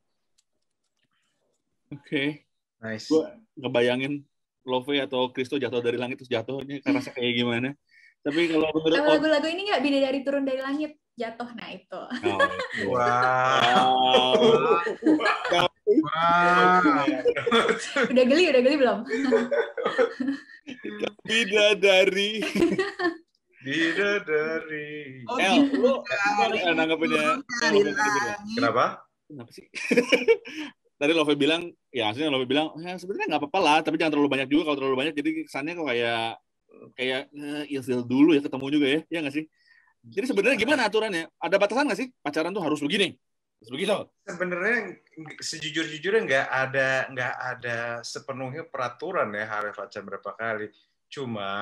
oke Nice. Gue ngebayangin Love atau Kristo jatuh dari langit terus jatuhnya karena kayak gimana. Tapi kalau menurut lagu-lagu
ini nggak beda dari turun dari langit jatuh nah itu. Oh, wow. wow. wow. udah geli, udah geli belum?
Beda dari.
Beda dari. Oh, El, lu gitu. nggak nanggapinnya? Kenapa? Kenapa sih?
tadi Love bilang ya aslinya Love bilang ya sebenarnya nggak apa-apa lah tapi jangan terlalu banyak juga kalau terlalu banyak jadi kesannya kok kayak kayak eh, ilfil dulu ya ketemu juga ya ya nggak sih jadi sebenarnya gimana aturannya ada batasan nggak sih pacaran tuh harus begini harus
begitu sebenarnya sejujur jujurnya nggak ada nggak ada sepenuhnya peraturan ya harus pacaran berapa kali cuma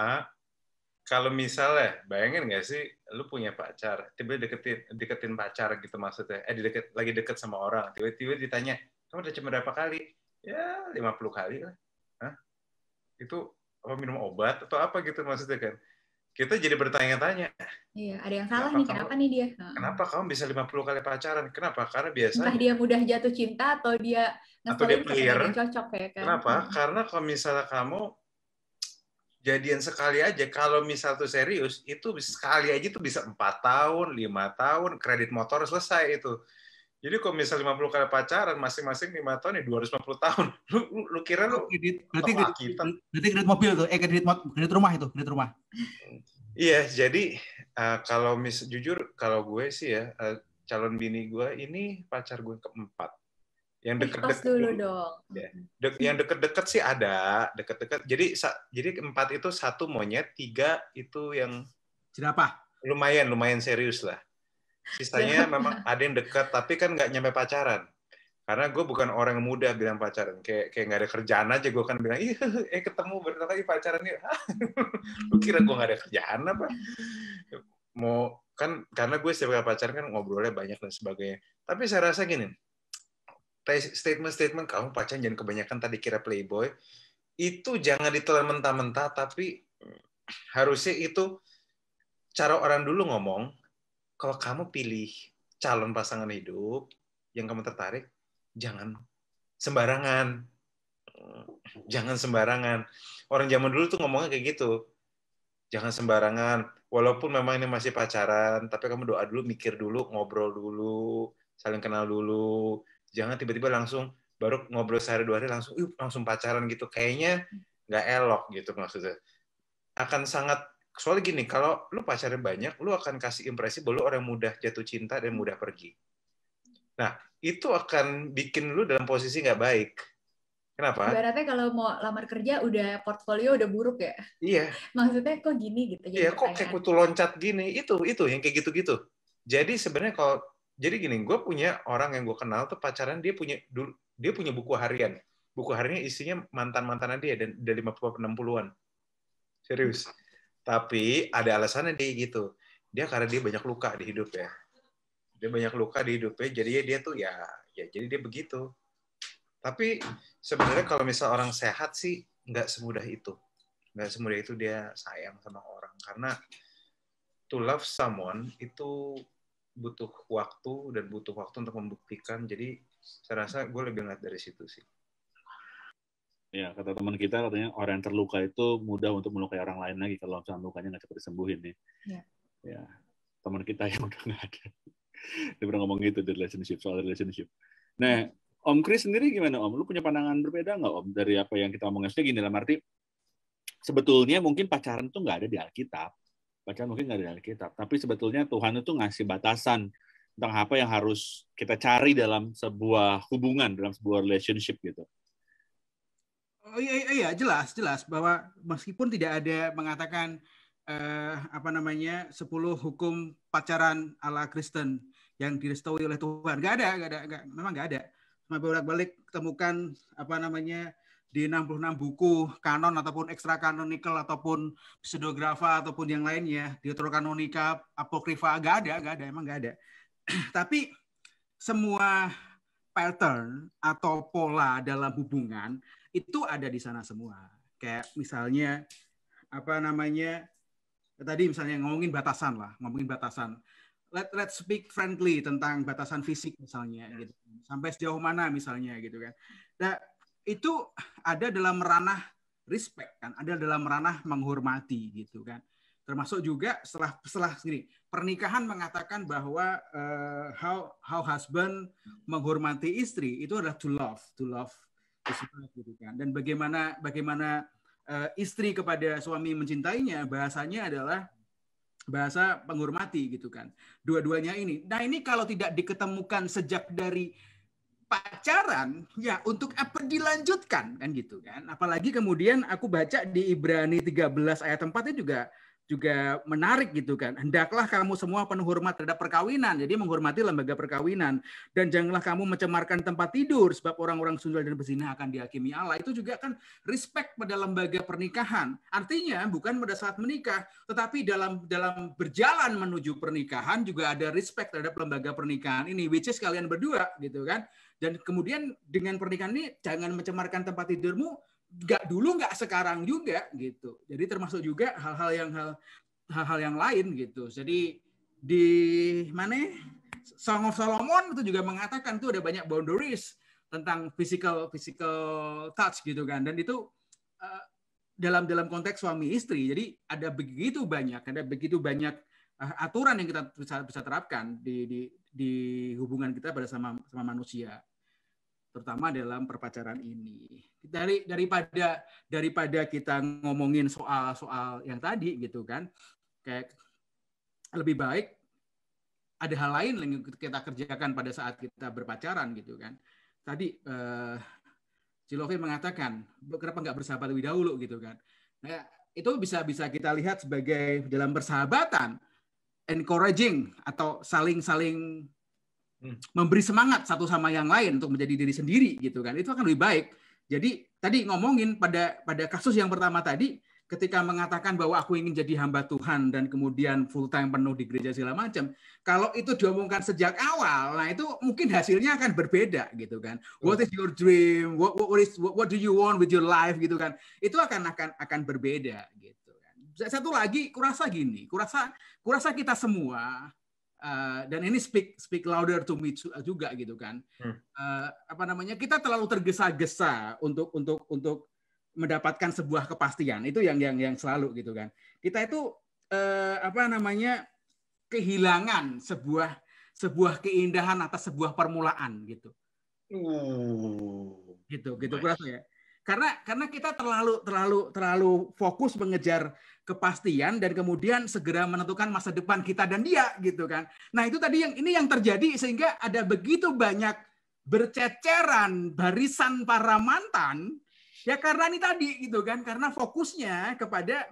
kalau misalnya bayangin nggak sih lu punya pacar tiba-tiba deketin deketin pacar gitu maksudnya eh deket, lagi deket sama orang tiba-tiba ditanya kamu udah cuma berapa kali
ya 50
kali lah Hah? itu apa minum obat atau apa gitu maksudnya kan kita jadi bertanya-tanya.
Iya, ada yang salah nih, kenapa kamu, nih dia? Kenapa
kamu bisa 50 kali pacaran? Kenapa? Karena biasa Entah dia
mudah jatuh cinta atau dia atau dia player. cocok ya kan. Kenapa? Hmm.
Karena kalau misalnya kamu jadian sekali aja, kalau misalnya tuh serius, itu sekali aja itu bisa empat tahun, lima tahun, kredit motor selesai itu. Jadi kalau misal 50 kali pacaran, masing-masing 5 tahun ya 250 tahun. Lu, lu, lu kira lu kredit, berarti kredit,
berarti kredit mobil tuh, eh kredit, kredit rumah itu, kredit rumah.
Iya, jadi uh, kalau mis jujur kalau gue sih ya uh, calon bini gue ini pacar gue keempat. Yang dekat-dekat. deket dulu
dong. Ya.
De yang dekat-dekat sih ada, dekat-dekat. Jadi jadi keempat itu satu monyet, tiga itu yang. Siapa? Lumayan, lumayan serius lah sisanya iya. memang ada yang dekat tapi kan nggak nyampe pacaran karena gue bukan orang muda bilang pacaran kayak kayak nggak ada kerjaan aja gue kan bilang ih eh ketemu berarti lagi pacaran yuk lu kira gue nggak ada kerjaan apa mau kan karena gue setiap pacaran kan ngobrolnya banyak dan sebagainya tapi saya rasa gini statement-statement kamu pacaran jangan kebanyakan tadi kira playboy itu jangan ditelan mentah-mentah tapi harusnya itu cara orang dulu ngomong kalau kamu pilih calon pasangan hidup yang kamu tertarik, jangan sembarangan. Jangan sembarangan. Orang zaman dulu tuh ngomongnya kayak gitu. Jangan sembarangan. Walaupun memang ini masih pacaran, tapi kamu doa dulu, mikir dulu, ngobrol dulu, saling kenal dulu. Jangan tiba-tiba langsung baru ngobrol sehari dua hari langsung, yuk langsung pacaran gitu. Kayaknya nggak elok gitu maksudnya. Akan sangat soalnya gini kalau lu pacarnya banyak lu akan kasih impresi bahwa lu orang mudah jatuh cinta dan mudah pergi nah itu akan bikin lu dalam posisi nggak baik kenapa Berarti
kalau mau lamar kerja udah portfolio udah buruk ya
iya
maksudnya kok gini gitu iya kok kayak
kutu loncat gini itu itu yang kayak gitu gitu jadi sebenarnya kalau jadi gini gue punya orang yang gue kenal tuh pacaran dia punya dulu dia punya buku harian buku hariannya isinya mantan mantanan dia dan dari 50 60-an serius tapi ada alasannya dia gitu. Dia karena dia banyak luka di hidup ya. Dia banyak luka di hidupnya, jadi dia tuh ya, ya jadi dia begitu. Tapi sebenarnya kalau misal orang sehat sih nggak semudah itu. Nggak semudah itu dia sayang sama orang. Karena to love someone itu butuh waktu dan butuh waktu untuk membuktikan. Jadi saya rasa gue lebih ngeliat dari situ sih.
Ya, kata teman kita katanya orang yang terluka itu mudah untuk melukai orang lain lagi kalau misalnya lukanya nggak cepat disembuhin nih. Ya. ya. Teman kita
yang udah nggak ada.
Dia pernah ngomong gitu di relationship, soal relationship. Nah, Om Kris sendiri gimana Om? Lu punya pandangan berbeda nggak Om dari apa yang kita omongin? Maksudnya gini dalam arti, sebetulnya mungkin pacaran tuh nggak ada di Alkitab. Pacaran mungkin nggak ada di Alkitab. Tapi sebetulnya Tuhan itu ngasih batasan tentang apa yang harus kita cari dalam sebuah hubungan, dalam sebuah relationship gitu.
Oh iya, iya, iya jelas jelas bahwa meskipun tidak ada mengatakan eh, apa namanya sepuluh hukum pacaran ala Kristen yang direstui oleh Tuhan. Gak ada, gak ada, gak, memang gak ada. Cuma bolak-balik temukan apa namanya di 66 buku kanon ataupun ekstra kanonikal ataupun pseudografa ataupun yang lainnya, kanonika apokrifa, gak ada, gak ada, emang gak ada. Tapi semua pattern atau pola dalam hubungan itu ada di sana semua. Kayak misalnya apa namanya tadi misalnya ngomongin batasan lah, ngomongin batasan. Let let speak friendly tentang batasan fisik misalnya ya. gitu. Sampai sejauh mana misalnya gitu kan. Nah, itu ada dalam ranah respect kan, ada dalam ranah menghormati gitu kan. Termasuk juga setelah setelah gini, pernikahan mengatakan bahwa uh, how how husband menghormati istri itu adalah to love, to love gitu kan. Dan bagaimana bagaimana uh, istri kepada suami mencintainya bahasanya adalah bahasa penghormati gitu kan. Dua-duanya ini. Nah, ini kalau tidak diketemukan sejak dari pacaran ya untuk apa dilanjutkan kan gitu kan. Apalagi kemudian aku baca di Ibrani 13 ayat 4 itu juga juga menarik gitu kan. Hendaklah kamu semua penuh hormat terhadap perkawinan. Jadi menghormati lembaga perkawinan dan janganlah kamu mencemarkan tempat tidur sebab orang-orang sundal dan berzina akan dihakimi Allah. Itu juga kan respect pada lembaga pernikahan. Artinya bukan pada saat menikah, tetapi dalam dalam berjalan menuju pernikahan juga ada respect terhadap lembaga pernikahan ini which is kalian berdua gitu kan. Dan kemudian dengan pernikahan ini jangan mencemarkan tempat tidurmu nggak dulu nggak sekarang juga gitu. Jadi termasuk juga hal-hal yang hal-hal yang lain gitu. Jadi di mana ya? Song of Solomon itu juga mengatakan tuh ada banyak boundaries tentang physical physical touch gitu kan dan itu eh, dalam dalam konteks suami istri jadi ada begitu banyak ada begitu banyak eh, aturan yang kita bisa bisa terapkan di di di hubungan kita pada sama sama manusia terutama dalam perpacaran ini. Dari daripada daripada kita ngomongin soal-soal yang tadi gitu kan, kayak lebih baik ada hal lain yang kita kerjakan pada saat kita berpacaran gitu kan. Tadi eh, mengatakan mengatakan kenapa nggak bersahabat lebih dahulu gitu kan. Nah, itu bisa bisa kita lihat sebagai dalam persahabatan encouraging atau saling-saling Hmm. memberi semangat satu sama yang lain untuk menjadi diri sendiri gitu kan itu akan lebih baik jadi tadi ngomongin pada pada kasus yang pertama tadi ketika mengatakan bahwa aku ingin jadi hamba Tuhan dan kemudian full time penuh di gereja segala macam kalau itu diomongkan sejak awal nah itu mungkin hasilnya akan berbeda gitu kan what is your dream what what, is what, what do you want with your life gitu kan itu akan akan akan berbeda gitu kan satu lagi kurasa gini kurasa kurasa kita semua Uh, dan ini speak speak louder to me juga gitu kan uh, apa namanya kita terlalu tergesa-gesa untuk untuk untuk mendapatkan sebuah kepastian itu yang yang yang selalu gitu kan kita itu uh, apa namanya kehilangan sebuah sebuah keindahan atas sebuah permulaan gitu
Oh.
gitu gitu kurasa ya karena karena kita terlalu terlalu terlalu fokus mengejar kepastian dan kemudian segera menentukan masa depan kita dan dia gitu kan. Nah, itu tadi yang ini yang terjadi sehingga ada begitu banyak berceceran barisan para mantan ya karena ini tadi gitu kan karena fokusnya kepada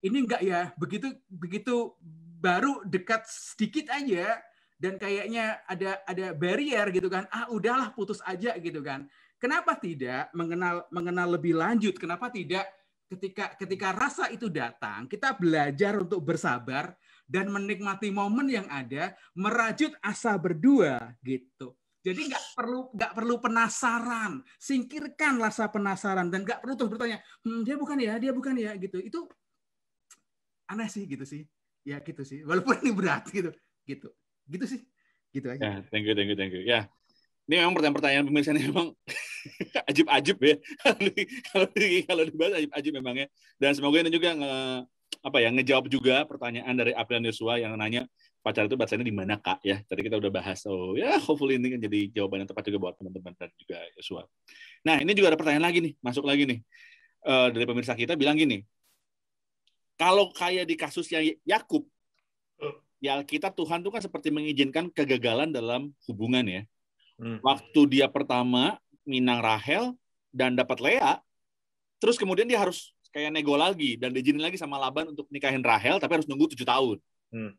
ini enggak ya begitu begitu baru dekat sedikit aja dan kayaknya ada ada barrier gitu kan ah udahlah putus aja gitu kan Kenapa tidak mengenal mengenal lebih lanjut? Kenapa tidak ketika ketika rasa itu datang, kita belajar untuk bersabar dan menikmati momen yang ada, merajut asa berdua gitu. Jadi nggak perlu nggak perlu penasaran, singkirkan rasa penasaran dan nggak perlu terus bertanya, hmm, dia bukan ya, dia bukan ya gitu. Itu aneh sih gitu sih. Ya gitu sih. Walaupun ini berat gitu. Gitu. Gitu sih. Gitu aja. Ya,
thank you, thank you, thank you. Ya, ini memang pertanyaan-pertanyaan pemirsa ini memang ajib-ajib ya kalau di, kalau dibahas ajib-ajib memang ya dan semoga ini juga nge, apa ya ngejawab juga pertanyaan dari April Yosua yang nanya pacar itu bacanya di mana kak ya tadi kita udah bahas oh ya hopefully ini kan jadi jawaban yang tepat juga buat teman-teman dan juga Yosua nah ini juga ada pertanyaan lagi nih masuk lagi nih uh, dari pemirsa kita bilang gini kalau kayak di kasus yang Yakub oh. ya kita Tuhan tuh kan seperti mengizinkan kegagalan dalam hubungan ya Hmm. Waktu dia pertama minang Rahel dan dapat Lea, terus kemudian dia harus kayak nego lagi dan diizinin lagi sama Laban untuk nikahin Rahel, tapi harus nunggu tujuh tahun. Hmm.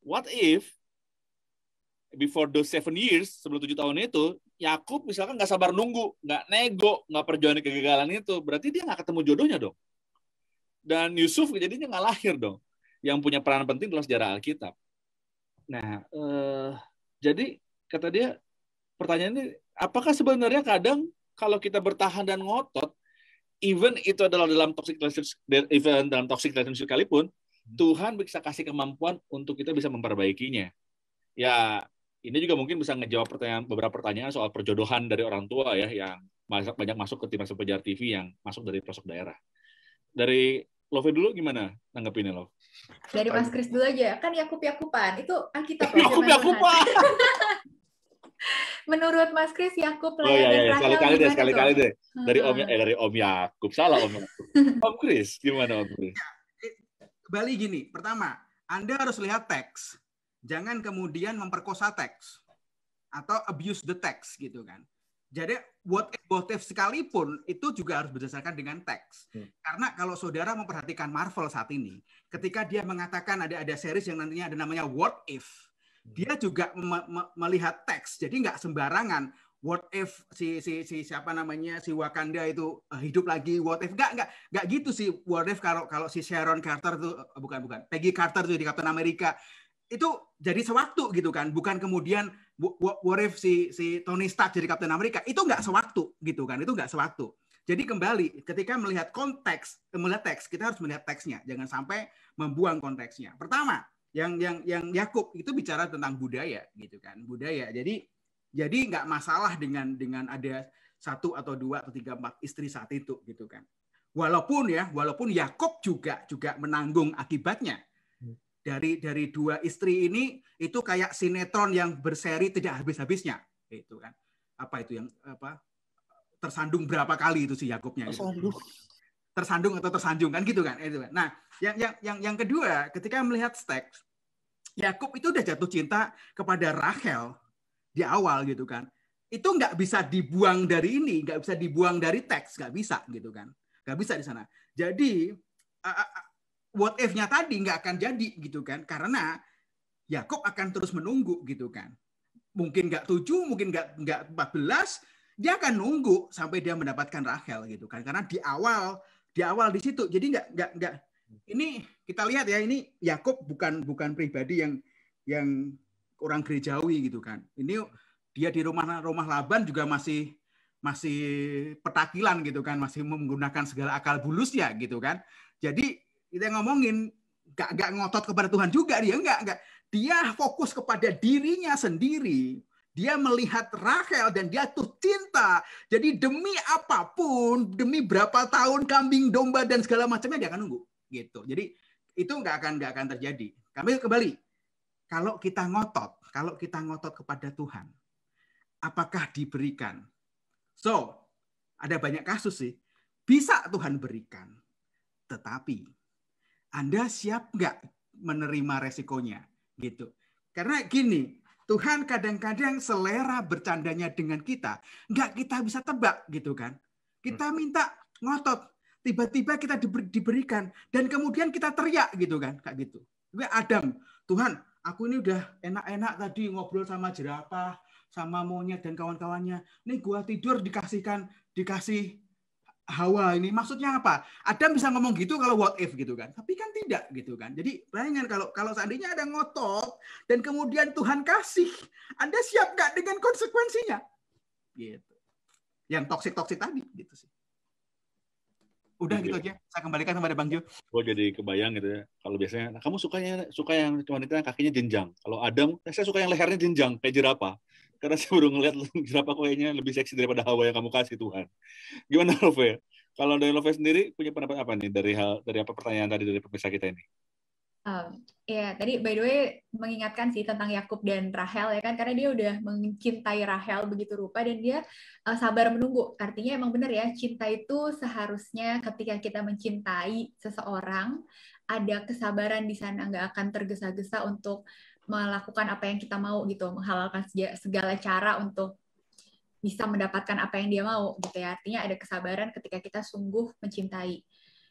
What if before those seven years sebelum tujuh tahun itu Yakub misalkan nggak sabar nunggu, nggak nego, nggak perjuangin kegagalan itu, berarti dia nggak ketemu jodohnya dong. Dan Yusuf jadinya nggak lahir dong. Yang punya peran penting dalam sejarah Alkitab. Nah, uh, jadi kata dia pertanyaannya apakah sebenarnya kadang kalau kita bertahan dan ngotot even itu adalah dalam toxic relationship even dalam toxic relationship sekalipun hmm. Tuhan bisa kasih kemampuan untuk kita bisa memperbaikinya ya ini juga mungkin bisa ngejawab pertanyaan beberapa pertanyaan soal perjodohan dari orang tua ya yang banyak masuk ke timnas pejar TV yang masuk dari pelosok daerah. Dari Love dulu gimana tanggapinnya Lo
Dari Mas Kris dulu aja, kan Yakup Yakupan itu Alkitab. Yakup Yakupan. Menurut Mas Kris, Yakub Oh iya, iya. iya. sekali-kali deh, sekali-kali deh.
Dari Om ya- hmm. eh dari Om Yakub, salah Om Om Kris, gimana Om Kris? Ya,
eh, kembali gini, pertama, Anda harus lihat teks. Jangan kemudian memperkosa teks atau abuse the text gitu kan. Jadi what if, what if sekalipun itu juga harus berdasarkan dengan teks. Hmm. Karena kalau saudara memperhatikan Marvel saat ini, ketika dia mengatakan ada ada series yang nantinya ada namanya what if, dia juga me me melihat teks, jadi nggak sembarangan. What if si, si si siapa namanya si Wakanda itu eh, hidup lagi? What if nggak nggak nggak gitu sih. What if kalau kalau si Sharon Carter tuh eh, bukan bukan Peggy Carter itu di Captain America itu jadi sewaktu gitu kan, bukan kemudian what if si si Tony Stark jadi Captain America itu nggak sewaktu gitu kan, itu nggak sewaktu. Jadi kembali ketika melihat konteks, eh, melihat teks, kita harus melihat teksnya, jangan sampai membuang konteksnya. Pertama, yang yang yang Yakub itu bicara tentang budaya gitu kan budaya jadi jadi nggak masalah dengan dengan ada satu atau dua atau tiga empat istri saat itu gitu kan walaupun ya walaupun Yakub juga juga menanggung akibatnya hmm. dari dari dua istri ini itu kayak sinetron yang berseri tidak habis-habisnya itu kan apa itu yang apa tersandung berapa kali itu si Yakubnya gitu. tersandung. Gitu. tersandung atau tersanjung kan gitu kan eh, itu kan nah yang yang yang yang kedua ketika melihat teks Yakub itu udah jatuh cinta kepada Rahel di awal gitu kan. Itu nggak bisa dibuang dari ini, nggak bisa dibuang dari teks, nggak bisa gitu kan. Nggak bisa di sana. Jadi what if-nya tadi nggak akan jadi gitu kan, karena Yakub akan terus menunggu gitu kan. Mungkin nggak tujuh, mungkin nggak nggak empat belas, dia akan nunggu sampai dia mendapatkan Rahel gitu kan. Karena di awal di awal di situ, jadi nggak nggak nggak ini kita lihat ya, ini Yakub bukan bukan pribadi yang yang orang gerejawi gitu kan. Ini dia di rumah rumah Laban juga masih masih petakilan gitu kan, masih menggunakan segala akal bulus ya gitu kan. Jadi kita ngomongin gak, gak ngotot kepada Tuhan juga dia enggak enggak. Dia fokus kepada dirinya sendiri. Dia melihat Rachel dan dia tuh cinta. Jadi demi apapun, demi berapa tahun kambing domba dan segala macamnya dia akan nunggu gitu. Jadi itu nggak akan nggak akan terjadi. Kami kembali kalau kita ngotot, kalau kita ngotot kepada Tuhan, apakah diberikan? So, ada banyak kasus sih. Bisa Tuhan berikan, tetapi Anda siap nggak menerima resikonya? Gitu. Karena gini, Tuhan kadang-kadang selera bercandanya dengan kita, nggak kita bisa tebak gitu kan. Kita hmm. minta ngotot, tiba-tiba kita diberikan dan kemudian kita teriak gitu kan kayak gitu gue Adam Tuhan aku ini udah enak-enak tadi ngobrol sama jerapah sama monyet dan kawan-kawannya Nih, gua tidur dikasihkan dikasih Hawa ini maksudnya apa? Adam bisa ngomong gitu kalau what if gitu kan. Tapi kan tidak gitu kan. Jadi bayangkan kalau kalau seandainya ada ngotot dan kemudian Tuhan kasih, Anda siap nggak dengan konsekuensinya? Gitu. Yang toksik-toksik tadi gitu sih udah gitu iya. aja saya kembalikan kepada Bang Jo
gue jadi kebayang gitu ya kalau biasanya nah, kamu sukanya suka yang wanita kakinya jenjang kalau Adam eh, saya suka yang lehernya jenjang kayak jerapah karena saya baru ngeliat jerapah kayaknya lebih seksi daripada hawa yang kamu kasih Tuhan gimana Love kalau dari Love sendiri punya pendapat apa nih dari hal dari apa pertanyaan tadi dari pemirsa kita ini
Um, ya tadi by the way mengingatkan sih tentang Yakub dan Rahel ya kan karena dia udah mencintai Rahel begitu rupa dan dia uh, sabar menunggu. Artinya emang benar ya cinta itu seharusnya ketika kita mencintai seseorang ada kesabaran di sana nggak akan tergesa-gesa untuk melakukan apa yang kita mau gitu menghalalkan segala cara untuk bisa mendapatkan apa yang dia mau gitu ya artinya ada kesabaran ketika kita sungguh mencintai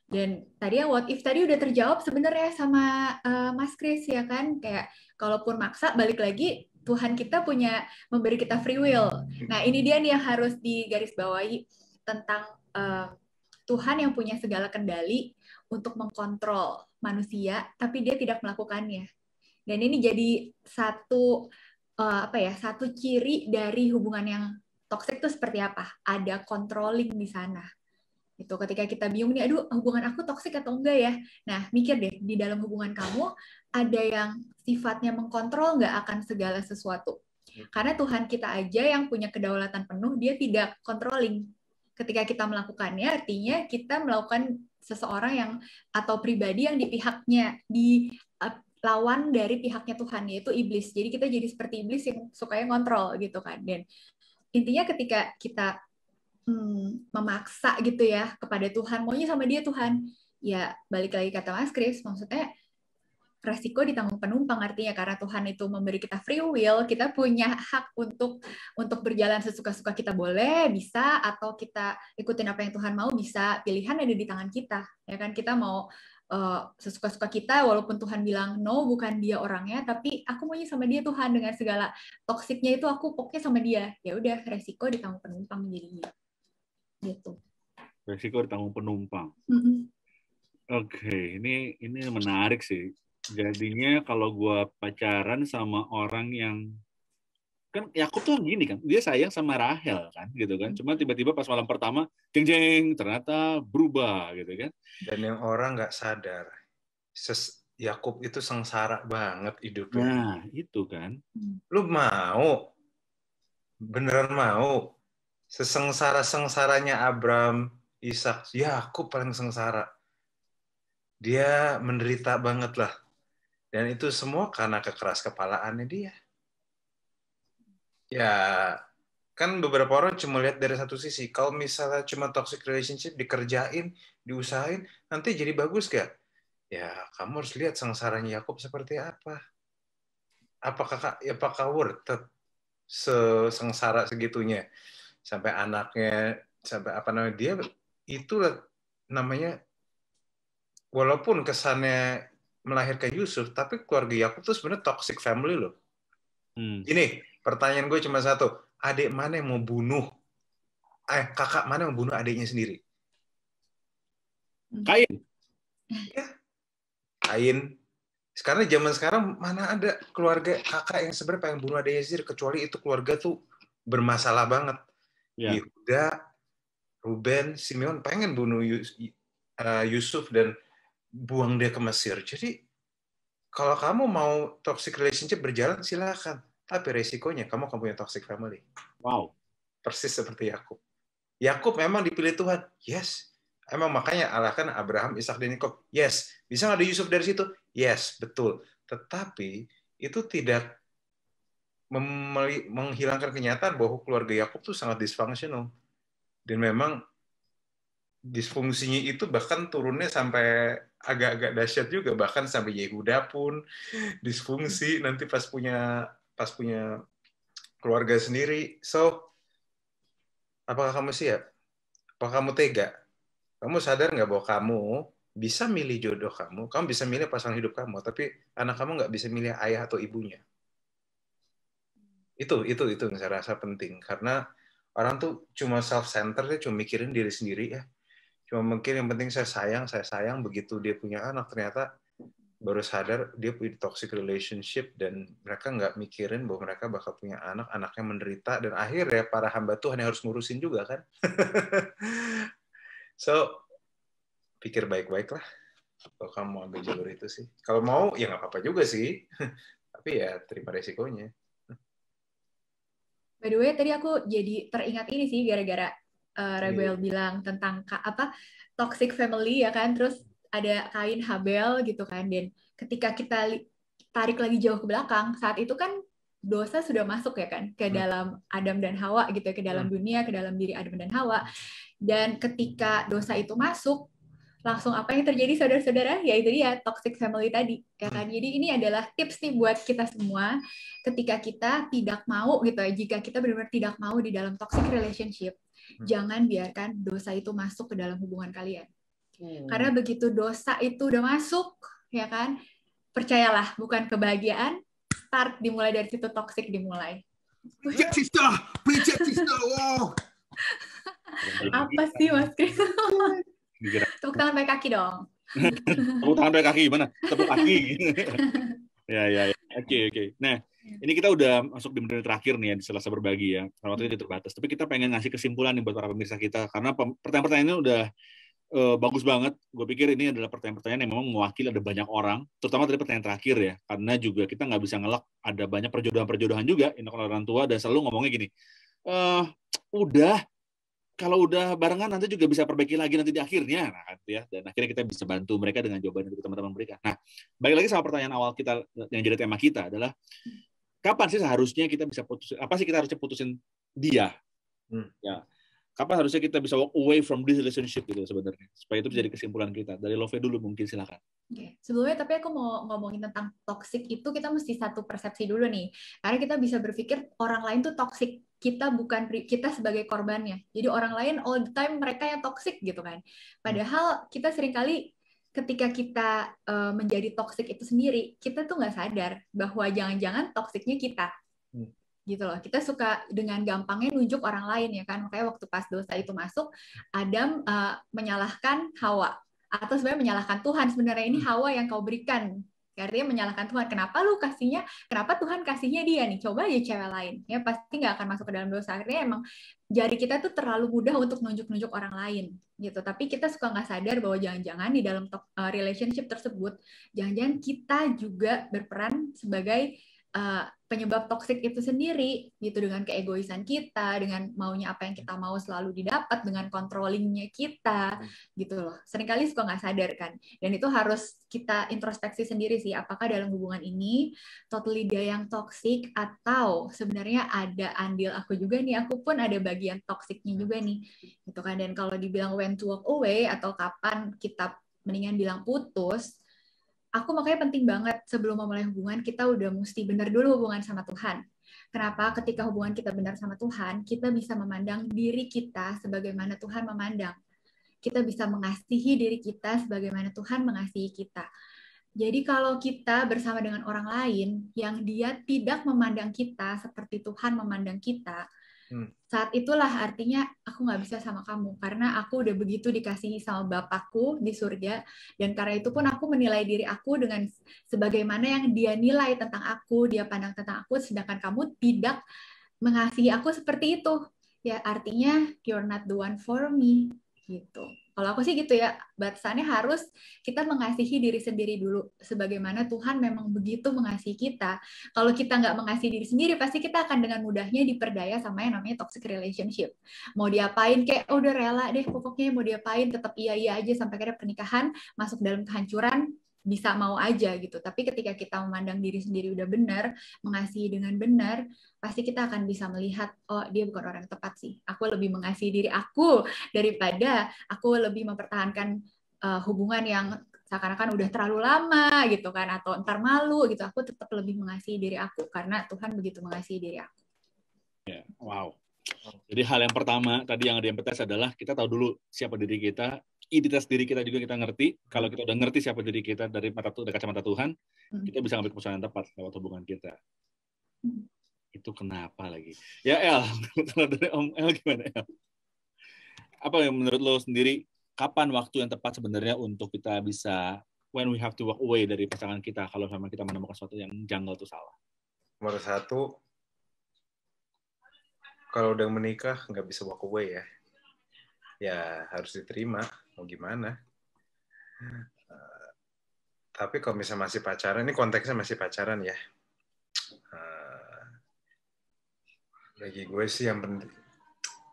dan tadi ya what if tadi udah terjawab sebenarnya sama uh, Mas Kris ya kan kayak kalaupun maksa balik lagi Tuhan kita punya memberi kita free will. Nah, ini dia nih yang harus digarisbawahi tentang uh, Tuhan yang punya segala kendali untuk mengkontrol manusia, tapi dia tidak melakukannya. Dan ini jadi satu uh, apa ya, satu ciri dari hubungan yang toksik itu seperti apa? Ada controlling di sana itu ketika kita bingung nih aduh hubungan aku toksik atau enggak ya nah mikir deh di dalam hubungan kamu ada yang sifatnya mengkontrol nggak akan segala sesuatu hmm. karena Tuhan kita aja yang punya kedaulatan penuh dia tidak controlling ketika kita melakukannya artinya kita melakukan seseorang yang atau pribadi yang di pihaknya di lawan dari pihaknya Tuhan yaitu iblis jadi kita jadi seperti iblis yang sukanya ngontrol gitu kan dan intinya ketika kita hmm, memaksa gitu ya kepada Tuhan maunya sama dia Tuhan ya balik lagi kata Mas Chris, maksudnya resiko ditanggung penumpang artinya karena Tuhan itu memberi kita free will kita punya hak untuk untuk berjalan sesuka-suka kita boleh bisa atau kita ikutin apa yang Tuhan mau bisa pilihan ada di tangan kita ya kan kita mau uh, sesuka-suka kita walaupun Tuhan bilang no bukan dia orangnya tapi aku maunya sama dia Tuhan dengan segala toksiknya itu aku pokoknya sama dia ya udah resiko ditanggung penumpang jadinya
gitu. Resiko ditanggung penumpang. Mm -hmm. Oke, okay. ini ini menarik sih. Jadinya kalau gue pacaran sama orang yang kan Yakub ya tuh gini kan, dia sayang sama Rahel kan, gitu kan. Cuma
tiba-tiba pas malam pertama, jeng jeng, ternyata berubah gitu kan. Dan yang orang nggak sadar, ses Yakub itu sengsara banget hidupnya. Nah, itu kan. Mm. Lu mau beneran mau Sesengsara-sengsaranya Abram, Ishak, ya, aku paling sengsara. Dia menderita banget lah. Dan itu semua karena kekeras kepalaannya dia. Ya, kan beberapa orang cuma lihat dari satu sisi. Kalau misalnya cuma toxic relationship dikerjain, diusahain, nanti jadi bagus gak? Ya, kamu harus lihat sengsaranya Yakub seperti apa. Apakah ya, apakah worth it sesengsara segitunya? sampai anaknya sampai apa namanya dia itu namanya walaupun kesannya melahirkan Yusuf tapi keluarga Yakub tuh sebenarnya toxic family loh. Hmm. Ini pertanyaan gue cuma satu, adik mana yang mau bunuh eh kakak mana yang mau bunuh adiknya sendiri? Hmm. Kain. Ya. Kain. Sekarang zaman sekarang mana ada keluarga kakak yang sebenarnya pengen bunuh adiknya sendiri kecuali itu keluarga tuh bermasalah banget yeah. Yehuda, Ruben, Simeon pengen bunuh uh, Yusuf dan buang dia ke Mesir. Jadi kalau kamu mau toxic relationship berjalan silakan, tapi resikonya kamu akan punya toxic family. Wow. Persis seperti Yakub. Yakub memang dipilih Tuhan. Yes. Emang makanya Allah kan Abraham, Ishak dan Yakub. Yes. Bisa nggak ada Yusuf dari situ? Yes, betul. Tetapi itu tidak menghilangkan kenyataan bahwa keluarga Yakub tuh sangat dysfunctional dan memang disfungsinya itu bahkan turunnya sampai agak-agak dahsyat juga bahkan sampai Yehuda pun disfungsi nanti pas punya pas punya keluarga sendiri so apakah kamu siap apakah kamu tega kamu sadar nggak bahwa kamu bisa milih jodoh kamu kamu bisa milih pasangan hidup kamu tapi anak kamu nggak bisa milih ayah atau ibunya itu itu itu yang saya rasa penting karena orang tuh cuma self center dia cuma mikirin diri sendiri ya cuma mungkin yang penting saya sayang saya sayang begitu dia punya anak ternyata baru sadar dia punya toxic relationship dan mereka nggak mikirin bahwa mereka bakal punya anak anaknya menderita dan akhirnya para hamba Tuhan yang harus ngurusin juga kan so pikir baik-baik lah kalau kamu ambil jalur itu sih kalau mau ya nggak apa-apa juga sih tapi ya terima resikonya
By the way, tadi aku jadi teringat ini sih gara-gara uh, Rebel yeah. bilang tentang apa toxic family ya kan, terus ada kain Habel gitu kan, dan ketika kita tarik lagi jauh ke belakang, saat itu kan dosa sudah masuk ya kan ke hmm. dalam Adam dan Hawa gitu ya, ke dalam hmm. dunia, ke dalam diri Adam dan Hawa. Dan ketika dosa itu masuk, langsung apa yang terjadi saudara-saudara yaitu dia toxic family tadi ya kan jadi ini adalah tips nih buat kita semua ketika kita tidak mau gitu ya jika kita benar-benar tidak mau di dalam toxic relationship hmm. jangan biarkan dosa itu masuk ke dalam hubungan kalian hmm. karena begitu dosa itu udah masuk ya kan percayalah bukan kebahagiaan start dimulai dari situ toxic dimulai Preach sister, sister, wow. apa sih mas Chris? Tepuk tangan pakai kaki dong.
Tepuk tangan pakai kaki gimana? Tepuk kaki. ya, ya, ya. Oke, okay, oke. Okay. Nah, ini kita udah masuk di menit terakhir nih ya di Selasa berbagi ya. Karena waktunya terbatas. Tapi kita pengen ngasih kesimpulan nih buat para pemirsa kita karena pertanyaan-pertanyaan ini udah uh, bagus banget. Gue pikir ini adalah pertanyaan-pertanyaan yang memang mewakili ada banyak orang, terutama dari pertanyaan terakhir ya, karena juga kita nggak bisa ngelak ada banyak perjodohan-perjodohan juga. Ini orang tua dan selalu ngomongnya gini, Uh, udah kalau udah barengan nanti juga bisa perbaiki lagi nanti di akhirnya nah, kan, ya dan akhirnya kita bisa bantu mereka dengan jawaban yang teman-teman mereka nah balik lagi sama pertanyaan awal kita yang jadi tema kita adalah kapan sih seharusnya kita bisa putus apa sih kita harusnya putusin dia hmm. ya kapan harusnya kita bisa walk away from this relationship gitu sebenarnya supaya itu menjadi kesimpulan kita dari Love dulu mungkin silakan.
Okay. Sebelumnya tapi aku mau ngomongin tentang toxic itu kita mesti satu persepsi dulu nih karena kita bisa berpikir orang lain tuh toxic kita bukan kita sebagai korbannya. Jadi orang lain all the time mereka yang toxic gitu kan. Padahal kita seringkali ketika kita uh, menjadi toxic itu sendiri, kita tuh nggak sadar bahwa jangan-jangan toxicnya kita. Hmm. Gitu loh. Kita suka dengan gampangnya nunjuk orang lain ya kan. Makanya waktu pas dosa itu masuk, Adam uh, menyalahkan Hawa atau sebenarnya menyalahkan Tuhan. Sebenarnya ini hmm. Hawa yang kau berikan artinya menyalahkan Tuhan kenapa lu kasihnya kenapa Tuhan kasihnya dia nih coba aja cewek lain ya pasti nggak akan masuk ke dalam dosa akhirnya emang jari kita tuh terlalu mudah untuk nunjuk-nunjuk orang lain gitu tapi kita suka nggak sadar bahwa jangan-jangan di dalam top, uh, eh, relationship tersebut jangan-jangan kita juga berperan sebagai uh, penyebab toksik itu sendiri gitu dengan keegoisan kita dengan maunya apa yang kita hmm. mau selalu didapat dengan controllingnya kita hmm. gitu loh seringkali suka nggak sadar kan dan itu harus kita introspeksi sendiri sih apakah dalam hubungan ini totally dia yang toksik atau sebenarnya ada andil aku juga nih aku pun ada bagian toksiknya hmm. juga nih gitu kan dan kalau dibilang when to walk away atau kapan kita mendingan bilang putus aku makanya penting banget sebelum memulai hubungan kita udah mesti benar dulu hubungan sama Tuhan. Kenapa? Ketika hubungan kita benar sama Tuhan, kita bisa memandang diri kita sebagaimana Tuhan memandang. Kita bisa mengasihi diri kita sebagaimana Tuhan mengasihi kita. Jadi kalau kita bersama dengan orang lain yang dia tidak memandang kita seperti Tuhan memandang kita, Hmm. Saat itulah artinya aku nggak bisa sama kamu karena aku udah begitu dikasihi sama Bapakku di surga dan karena itu pun aku menilai diri aku dengan sebagaimana yang dia nilai tentang aku, dia pandang tentang aku sedangkan kamu tidak mengasihi aku seperti itu. Ya artinya you're not the one for me gitu. Kalau aku sih gitu ya, batasannya harus kita mengasihi diri sendiri dulu. Sebagaimana Tuhan memang begitu mengasihi kita. Kalau kita nggak mengasihi diri sendiri, pasti kita akan dengan mudahnya diperdaya sama yang namanya toxic relationship. Mau diapain kayak oh, udah rela deh pokoknya mau diapain tetap iya-iya aja sampai akhirnya pernikahan masuk dalam kehancuran bisa mau aja gitu. Tapi ketika kita memandang diri sendiri udah benar, mengasihi dengan benar, pasti kita akan bisa melihat oh dia bukan orang yang tepat sih. Aku lebih mengasihi diri aku daripada aku lebih mempertahankan uh, hubungan yang seakan-akan udah terlalu lama gitu kan atau ntar malu gitu. Aku tetap lebih mengasihi diri aku karena Tuhan begitu mengasihi diri aku.
yeah. wow. Jadi hal yang pertama tadi yang ada yang adalah kita tahu dulu siapa diri kita, identitas diri kita juga kita ngerti. Kalau hmm. kita udah ngerti siapa diri kita dari mata dari kacamata Tuhan, hmm. kita bisa ngambil keputusan yang tepat lewat hubungan kita. Hmm. Itu kenapa lagi? Ya El, dari Om El gimana El? Apa yang menurut lo sendiri kapan waktu yang tepat sebenarnya untuk kita bisa
when we have to walk away dari pasangan kita kalau memang kita menemukan sesuatu yang janggal itu salah? Nomor satu, kalau udah menikah nggak bisa walk away ya. Ya harus diterima mau gimana
uh,
tapi kalau misalnya masih pacaran ini konteksnya masih pacaran ya uh, bagi gue sih yang penting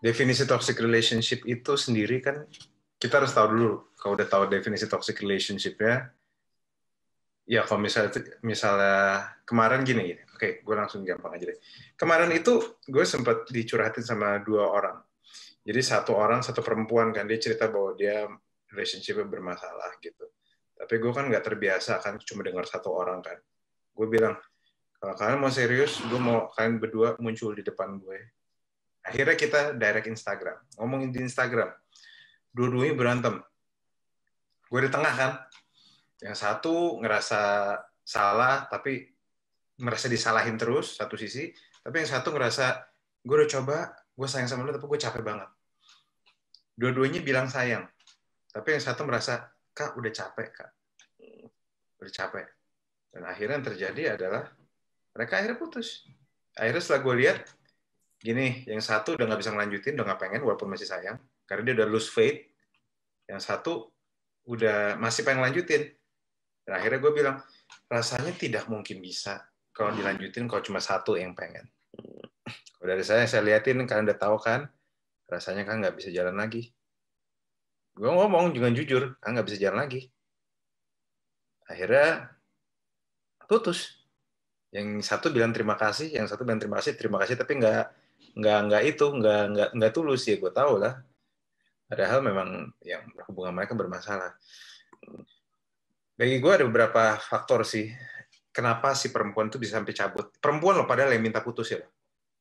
definisi toxic relationship itu sendiri kan kita harus tahu dulu kalau udah tahu definisi toxic relationship ya ya kalau misalnya misalnya kemarin gini, gini oke gue langsung gampang aja deh kemarin itu gue sempat dicurhatin sama dua orang jadi satu orang satu perempuan kan dia cerita bahwa dia relationshipnya bermasalah gitu tapi gue kan nggak terbiasa kan cuma dengar satu orang kan gue bilang kalau kalian mau serius gue mau kalian berdua muncul di depan gue akhirnya kita direct Instagram ngomongin di Instagram dua-duanya berantem gue di tengah kan yang satu ngerasa salah tapi merasa disalahin terus satu sisi tapi yang satu ngerasa gue udah coba gue sayang sama lu tapi gue capek banget dua-duanya bilang sayang tapi yang satu merasa kak udah capek kak udah capek dan akhirnya yang terjadi adalah mereka akhirnya putus akhirnya setelah gue lihat gini yang satu udah nggak bisa ngelanjutin udah nggak pengen walaupun masih sayang karena dia udah lose faith yang satu udah masih pengen lanjutin dan akhirnya gue bilang rasanya tidak mungkin bisa kalau dilanjutin kalau cuma satu yang pengen Udah dari saya, saya liatin kalian udah tahu kan, rasanya kan nggak bisa jalan lagi. Gue ngomong juga jujur, kan nggak bisa jalan lagi. Akhirnya putus. Yang satu bilang terima kasih, yang satu bilang terima kasih, terima kasih tapi nggak nggak nggak itu nggak nggak nggak tulus ya gue tahu lah. Padahal memang yang hubungan mereka bermasalah. Bagi gue ada beberapa faktor sih kenapa si perempuan tuh bisa sampai cabut. Perempuan loh padahal yang minta putus ya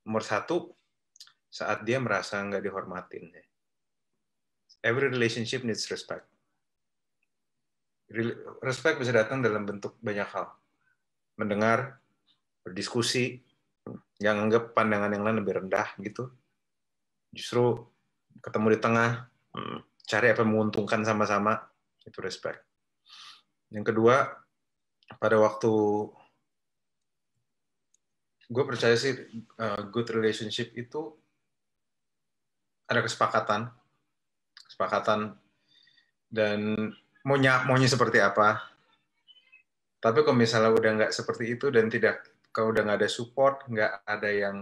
nomor satu saat dia merasa nggak dihormatin. Ya. Every relationship needs respect. Respect bisa datang dalam bentuk banyak hal. Mendengar, berdiskusi, yang anggap pandangan yang lain lebih rendah gitu. Justru ketemu di tengah, hmm, cari apa yang menguntungkan sama-sama, itu respect. Yang kedua, pada waktu gue percaya sih uh, good relationship itu ada kesepakatan, kesepakatan dan maunya maunya seperti apa. Tapi kalau misalnya udah nggak seperti itu dan tidak kalau udah nggak ada support, nggak ada yang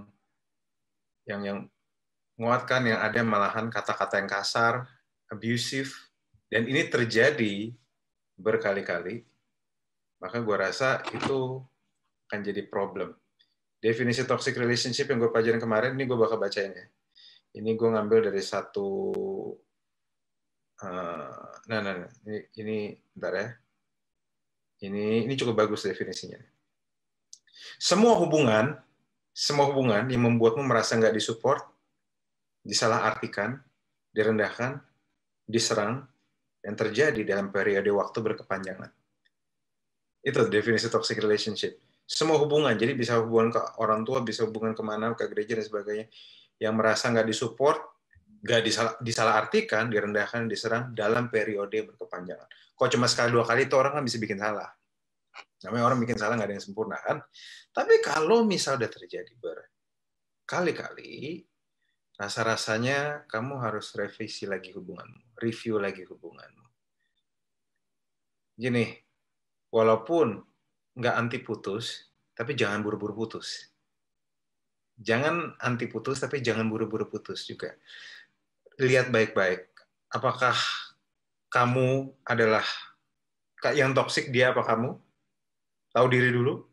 yang yang menguatkan, yang ada malahan kata-kata yang kasar, abusive, dan ini terjadi berkali-kali, maka gue rasa itu akan jadi problem definisi toxic relationship yang gue pelajarin kemarin ini gue bakal bacain ya ini gue ngambil dari satu uh, nah nah, nah ini, ini bentar ya ini ini cukup bagus definisinya semua hubungan semua hubungan yang membuatmu merasa nggak disupport disalahartikan direndahkan diserang yang terjadi dalam periode waktu berkepanjangan itu definisi toxic relationship semua hubungan jadi bisa hubungan ke orang tua bisa hubungan kemana ke gereja dan sebagainya yang merasa nggak disupport nggak disalah, disalahartikan direndahkan diserang dalam periode berkepanjangan kok cuma sekali dua kali itu orang kan bisa bikin salah namanya orang bikin salah nggak ada yang sempurna kan tapi kalau misal udah terjadi berkali-kali rasa-rasanya kamu harus revisi lagi hubunganmu, review lagi hubunganmu. Gini, walaupun nggak anti putus, tapi jangan buru-buru putus. Jangan anti putus, tapi jangan buru-buru putus juga. Lihat baik-baik, apakah kamu adalah yang toksik dia apa kamu? Tahu diri dulu.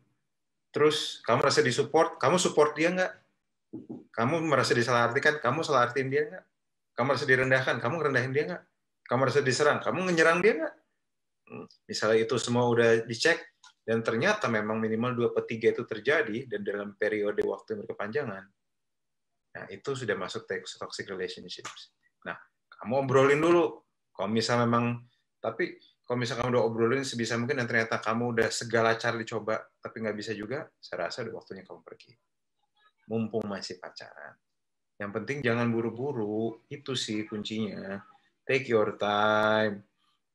Terus kamu merasa disupport, kamu support dia nggak? Kamu merasa disalahartikan, kamu salah artiin dia nggak? Kamu merasa direndahkan, kamu rendahin dia nggak? Kamu merasa diserang, kamu menyerang dia nggak? Hmm, misalnya itu semua udah dicek, dan ternyata memang minimal dua per tiga itu terjadi dan dalam periode waktu yang berkepanjangan nah itu sudah masuk toxic relationships nah kamu obrolin dulu kalau misal memang tapi kalau misal kamu udah obrolin sebisa mungkin dan ternyata kamu udah segala cara dicoba tapi nggak bisa juga saya rasa udah waktunya kamu pergi mumpung masih pacaran yang penting jangan buru-buru itu sih kuncinya take your time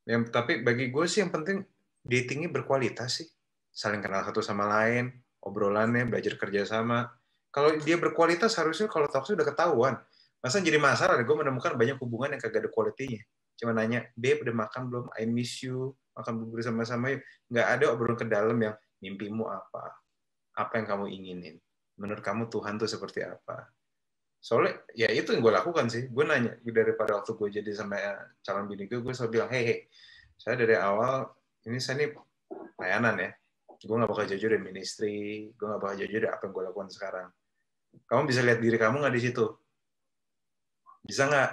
yang tapi bagi gue sih yang penting datingnya berkualitas sih saling kenal satu sama lain, obrolannya, belajar kerjasama. Kalau dia berkualitas harusnya kalau toxic udah ketahuan. Masa jadi masalah, gue menemukan banyak hubungan yang kagak ada kualitinya. Cuma nanya, Beb udah makan belum? I miss you. Makan bubur sama-sama yuk. Nggak ada obrolan ke dalam yang mimpimu apa? Apa yang kamu inginin? Menurut kamu Tuhan tuh seperti apa? Soalnya ya itu yang gue lakukan sih. Gue nanya daripada waktu gue jadi sama eh, calon bini gue, gue selalu bilang, hehe saya dari awal ini saya nih layanan ya gue nggak bakal jujur di ya, ministry gue nggak bakal jujur di ya apa yang gue lakukan sekarang kamu bisa lihat diri kamu nggak di situ bisa nggak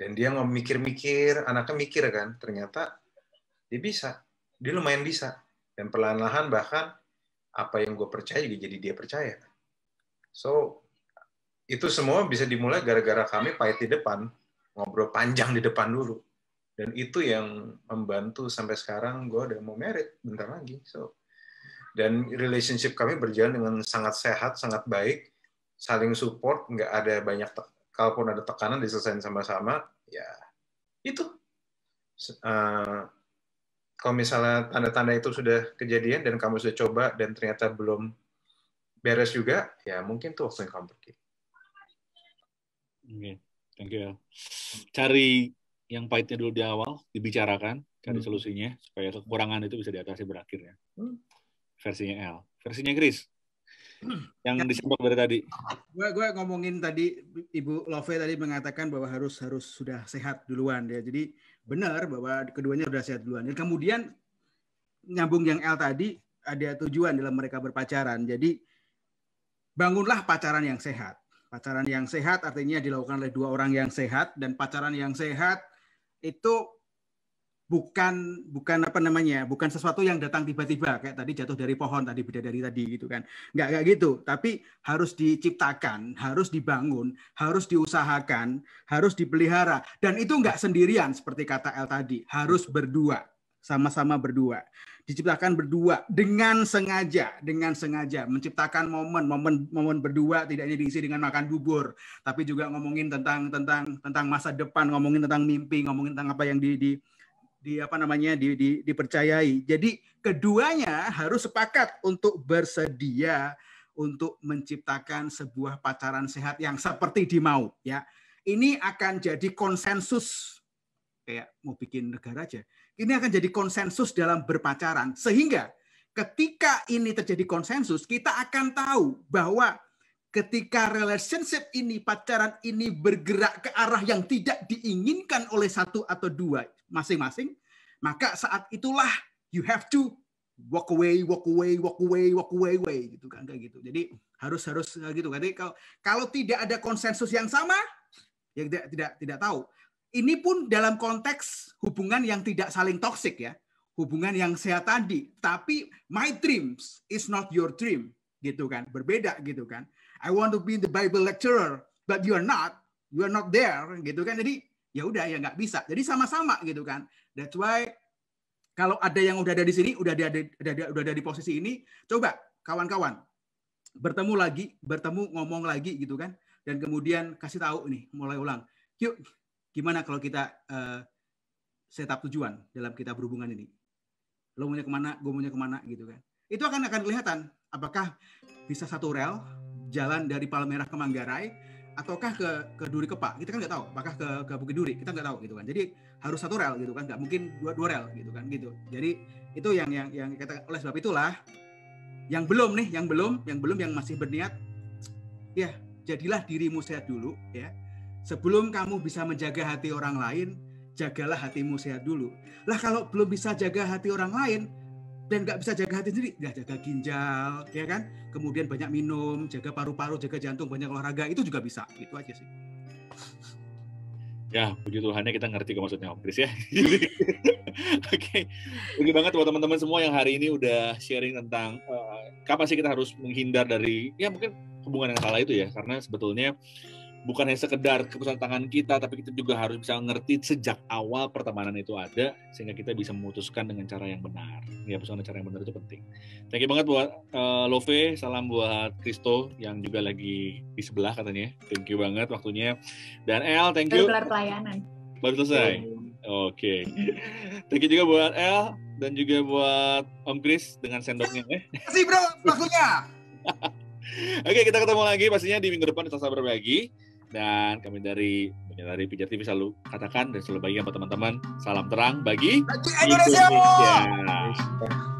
dan dia nggak mikir-mikir anaknya mikir kan ternyata dia bisa dia lumayan bisa dan perlahan-lahan bahkan apa yang gue percaya juga jadi dia percaya so itu semua bisa dimulai gara-gara kami pahit di depan ngobrol panjang di depan dulu dan itu yang membantu sampai sekarang gue udah mau merit bentar lagi so dan relationship kami berjalan dengan sangat sehat, sangat baik, saling support, nggak ada banyak kalaupun ada tekanan diselesaikan sama-sama, ya itu. Uh, kalau misalnya tanda-tanda itu sudah kejadian dan kamu sudah coba dan ternyata belum beres juga, ya mungkin tuh waktu yang kamu pergi.
Oke, okay. thank you. Cari yang pahitnya dulu di awal, dibicarakan, cari hmm. solusinya supaya kekurangan itu bisa diatasi berakhir ya. Hmm versinya L, versinya Chris. Yang ya. disebut dari tadi.
Gue gue ngomongin tadi Ibu Love tadi mengatakan bahwa harus harus sudah sehat duluan ya. Jadi benar bahwa keduanya sudah sehat duluan. Dan kemudian nyambung yang L tadi ada tujuan dalam mereka berpacaran. Jadi bangunlah pacaran yang sehat. Pacaran yang sehat artinya dilakukan oleh dua orang yang sehat dan pacaran yang sehat itu bukan bukan apa namanya bukan sesuatu yang datang tiba-tiba kayak tadi jatuh dari pohon tadi beda dari tadi gitu kan nggak kayak gitu tapi harus diciptakan harus dibangun harus diusahakan harus dipelihara dan itu nggak sendirian seperti kata El tadi harus berdua sama-sama berdua diciptakan berdua dengan sengaja dengan sengaja menciptakan momen momen momen berdua tidak hanya diisi dengan makan bubur tapi juga ngomongin tentang tentang tentang masa depan ngomongin tentang mimpi ngomongin tentang apa yang di, di di apa namanya di, di, dipercayai. Jadi keduanya harus sepakat untuk bersedia untuk menciptakan sebuah pacaran sehat yang seperti dimau ya. Ini akan jadi konsensus kayak mau bikin negara aja. Ini akan jadi konsensus dalam berpacaran sehingga ketika ini terjadi konsensus kita akan tahu bahwa ketika relationship ini, pacaran ini bergerak ke arah yang tidak diinginkan oleh satu atau dua masing-masing, maka saat itulah you have to walk away, walk away, walk away, walk away, away gitu kan kayak gitu. Jadi harus harus gitu kan. Jadi kalau kalau tidak ada konsensus yang sama, ya tidak tidak tidak tahu. Ini pun dalam konteks hubungan yang tidak saling toksik ya, hubungan yang sehat tadi. Tapi my dreams is not your dream gitu kan, berbeda gitu kan. I want to be the Bible lecturer, but you are not, you are not there, gitu kan. Jadi ya udah ya nggak bisa. Jadi sama-sama gitu kan. That's why kalau ada yang udah ada di sini, udah ada, udah udah ada di posisi ini, coba kawan-kawan bertemu lagi, bertemu ngomong lagi gitu kan, dan kemudian kasih tahu nih, mulai ulang. Yuk, gimana kalau kita uh, eh, setup tujuan dalam kita berhubungan ini? Lo maunya kemana, gue maunya kemana gitu kan? Itu akan akan kelihatan apakah bisa satu rel jalan dari Palmerah ke Manggarai ataukah ke ke Duri Kepa kita kan nggak tahu apakah ke ke Bukit Duri kita nggak tahu gitu kan jadi harus satu rel gitu kan nggak mungkin dua dua rel gitu kan gitu jadi itu yang yang yang kata oleh sebab itulah yang belum nih yang belum yang belum yang masih berniat ya jadilah dirimu sehat dulu ya sebelum kamu bisa menjaga hati orang lain jagalah hatimu sehat dulu lah kalau belum bisa jaga hati orang lain dan nggak bisa jaga hati sendiri, nggak ya, jaga ginjal, ya kan? Kemudian banyak minum, jaga paru-paru, jaga jantung, banyak olahraga, itu juga bisa. Itu aja sih.
Ya,
puji Tuhannya kita ngerti kok maksudnya Om ya. Oke, okay. oke banget buat teman-teman semua yang hari ini udah sharing tentang uh, kapan sih kita harus menghindar dari ya mungkin hubungan yang salah itu ya, karena sebetulnya bukan hanya sekedar keputusan tangan kita, tapi kita juga harus bisa ngerti sejak awal pertemanan itu ada, sehingga kita bisa memutuskan dengan cara yang benar. Ya, persoalan cara yang benar itu penting. Thank you banget buat uh, Love, salam buat Kristo yang juga lagi di sebelah katanya. Thank you banget waktunya. Dan El, thank you. Baru pelayanan. Baru selesai. Oke. Okay. Thank you juga buat El dan juga buat Om Kris dengan sendoknya. Terima ya.
kasih bro, waktunya.
Oke, okay, kita ketemu lagi pastinya di minggu depan di Sabar Berbagi dan kami dari dari Pijar TV selalu katakan dan selalu bagi sama teman-teman salam terang bagi, bagi Indonesia. Indonesia.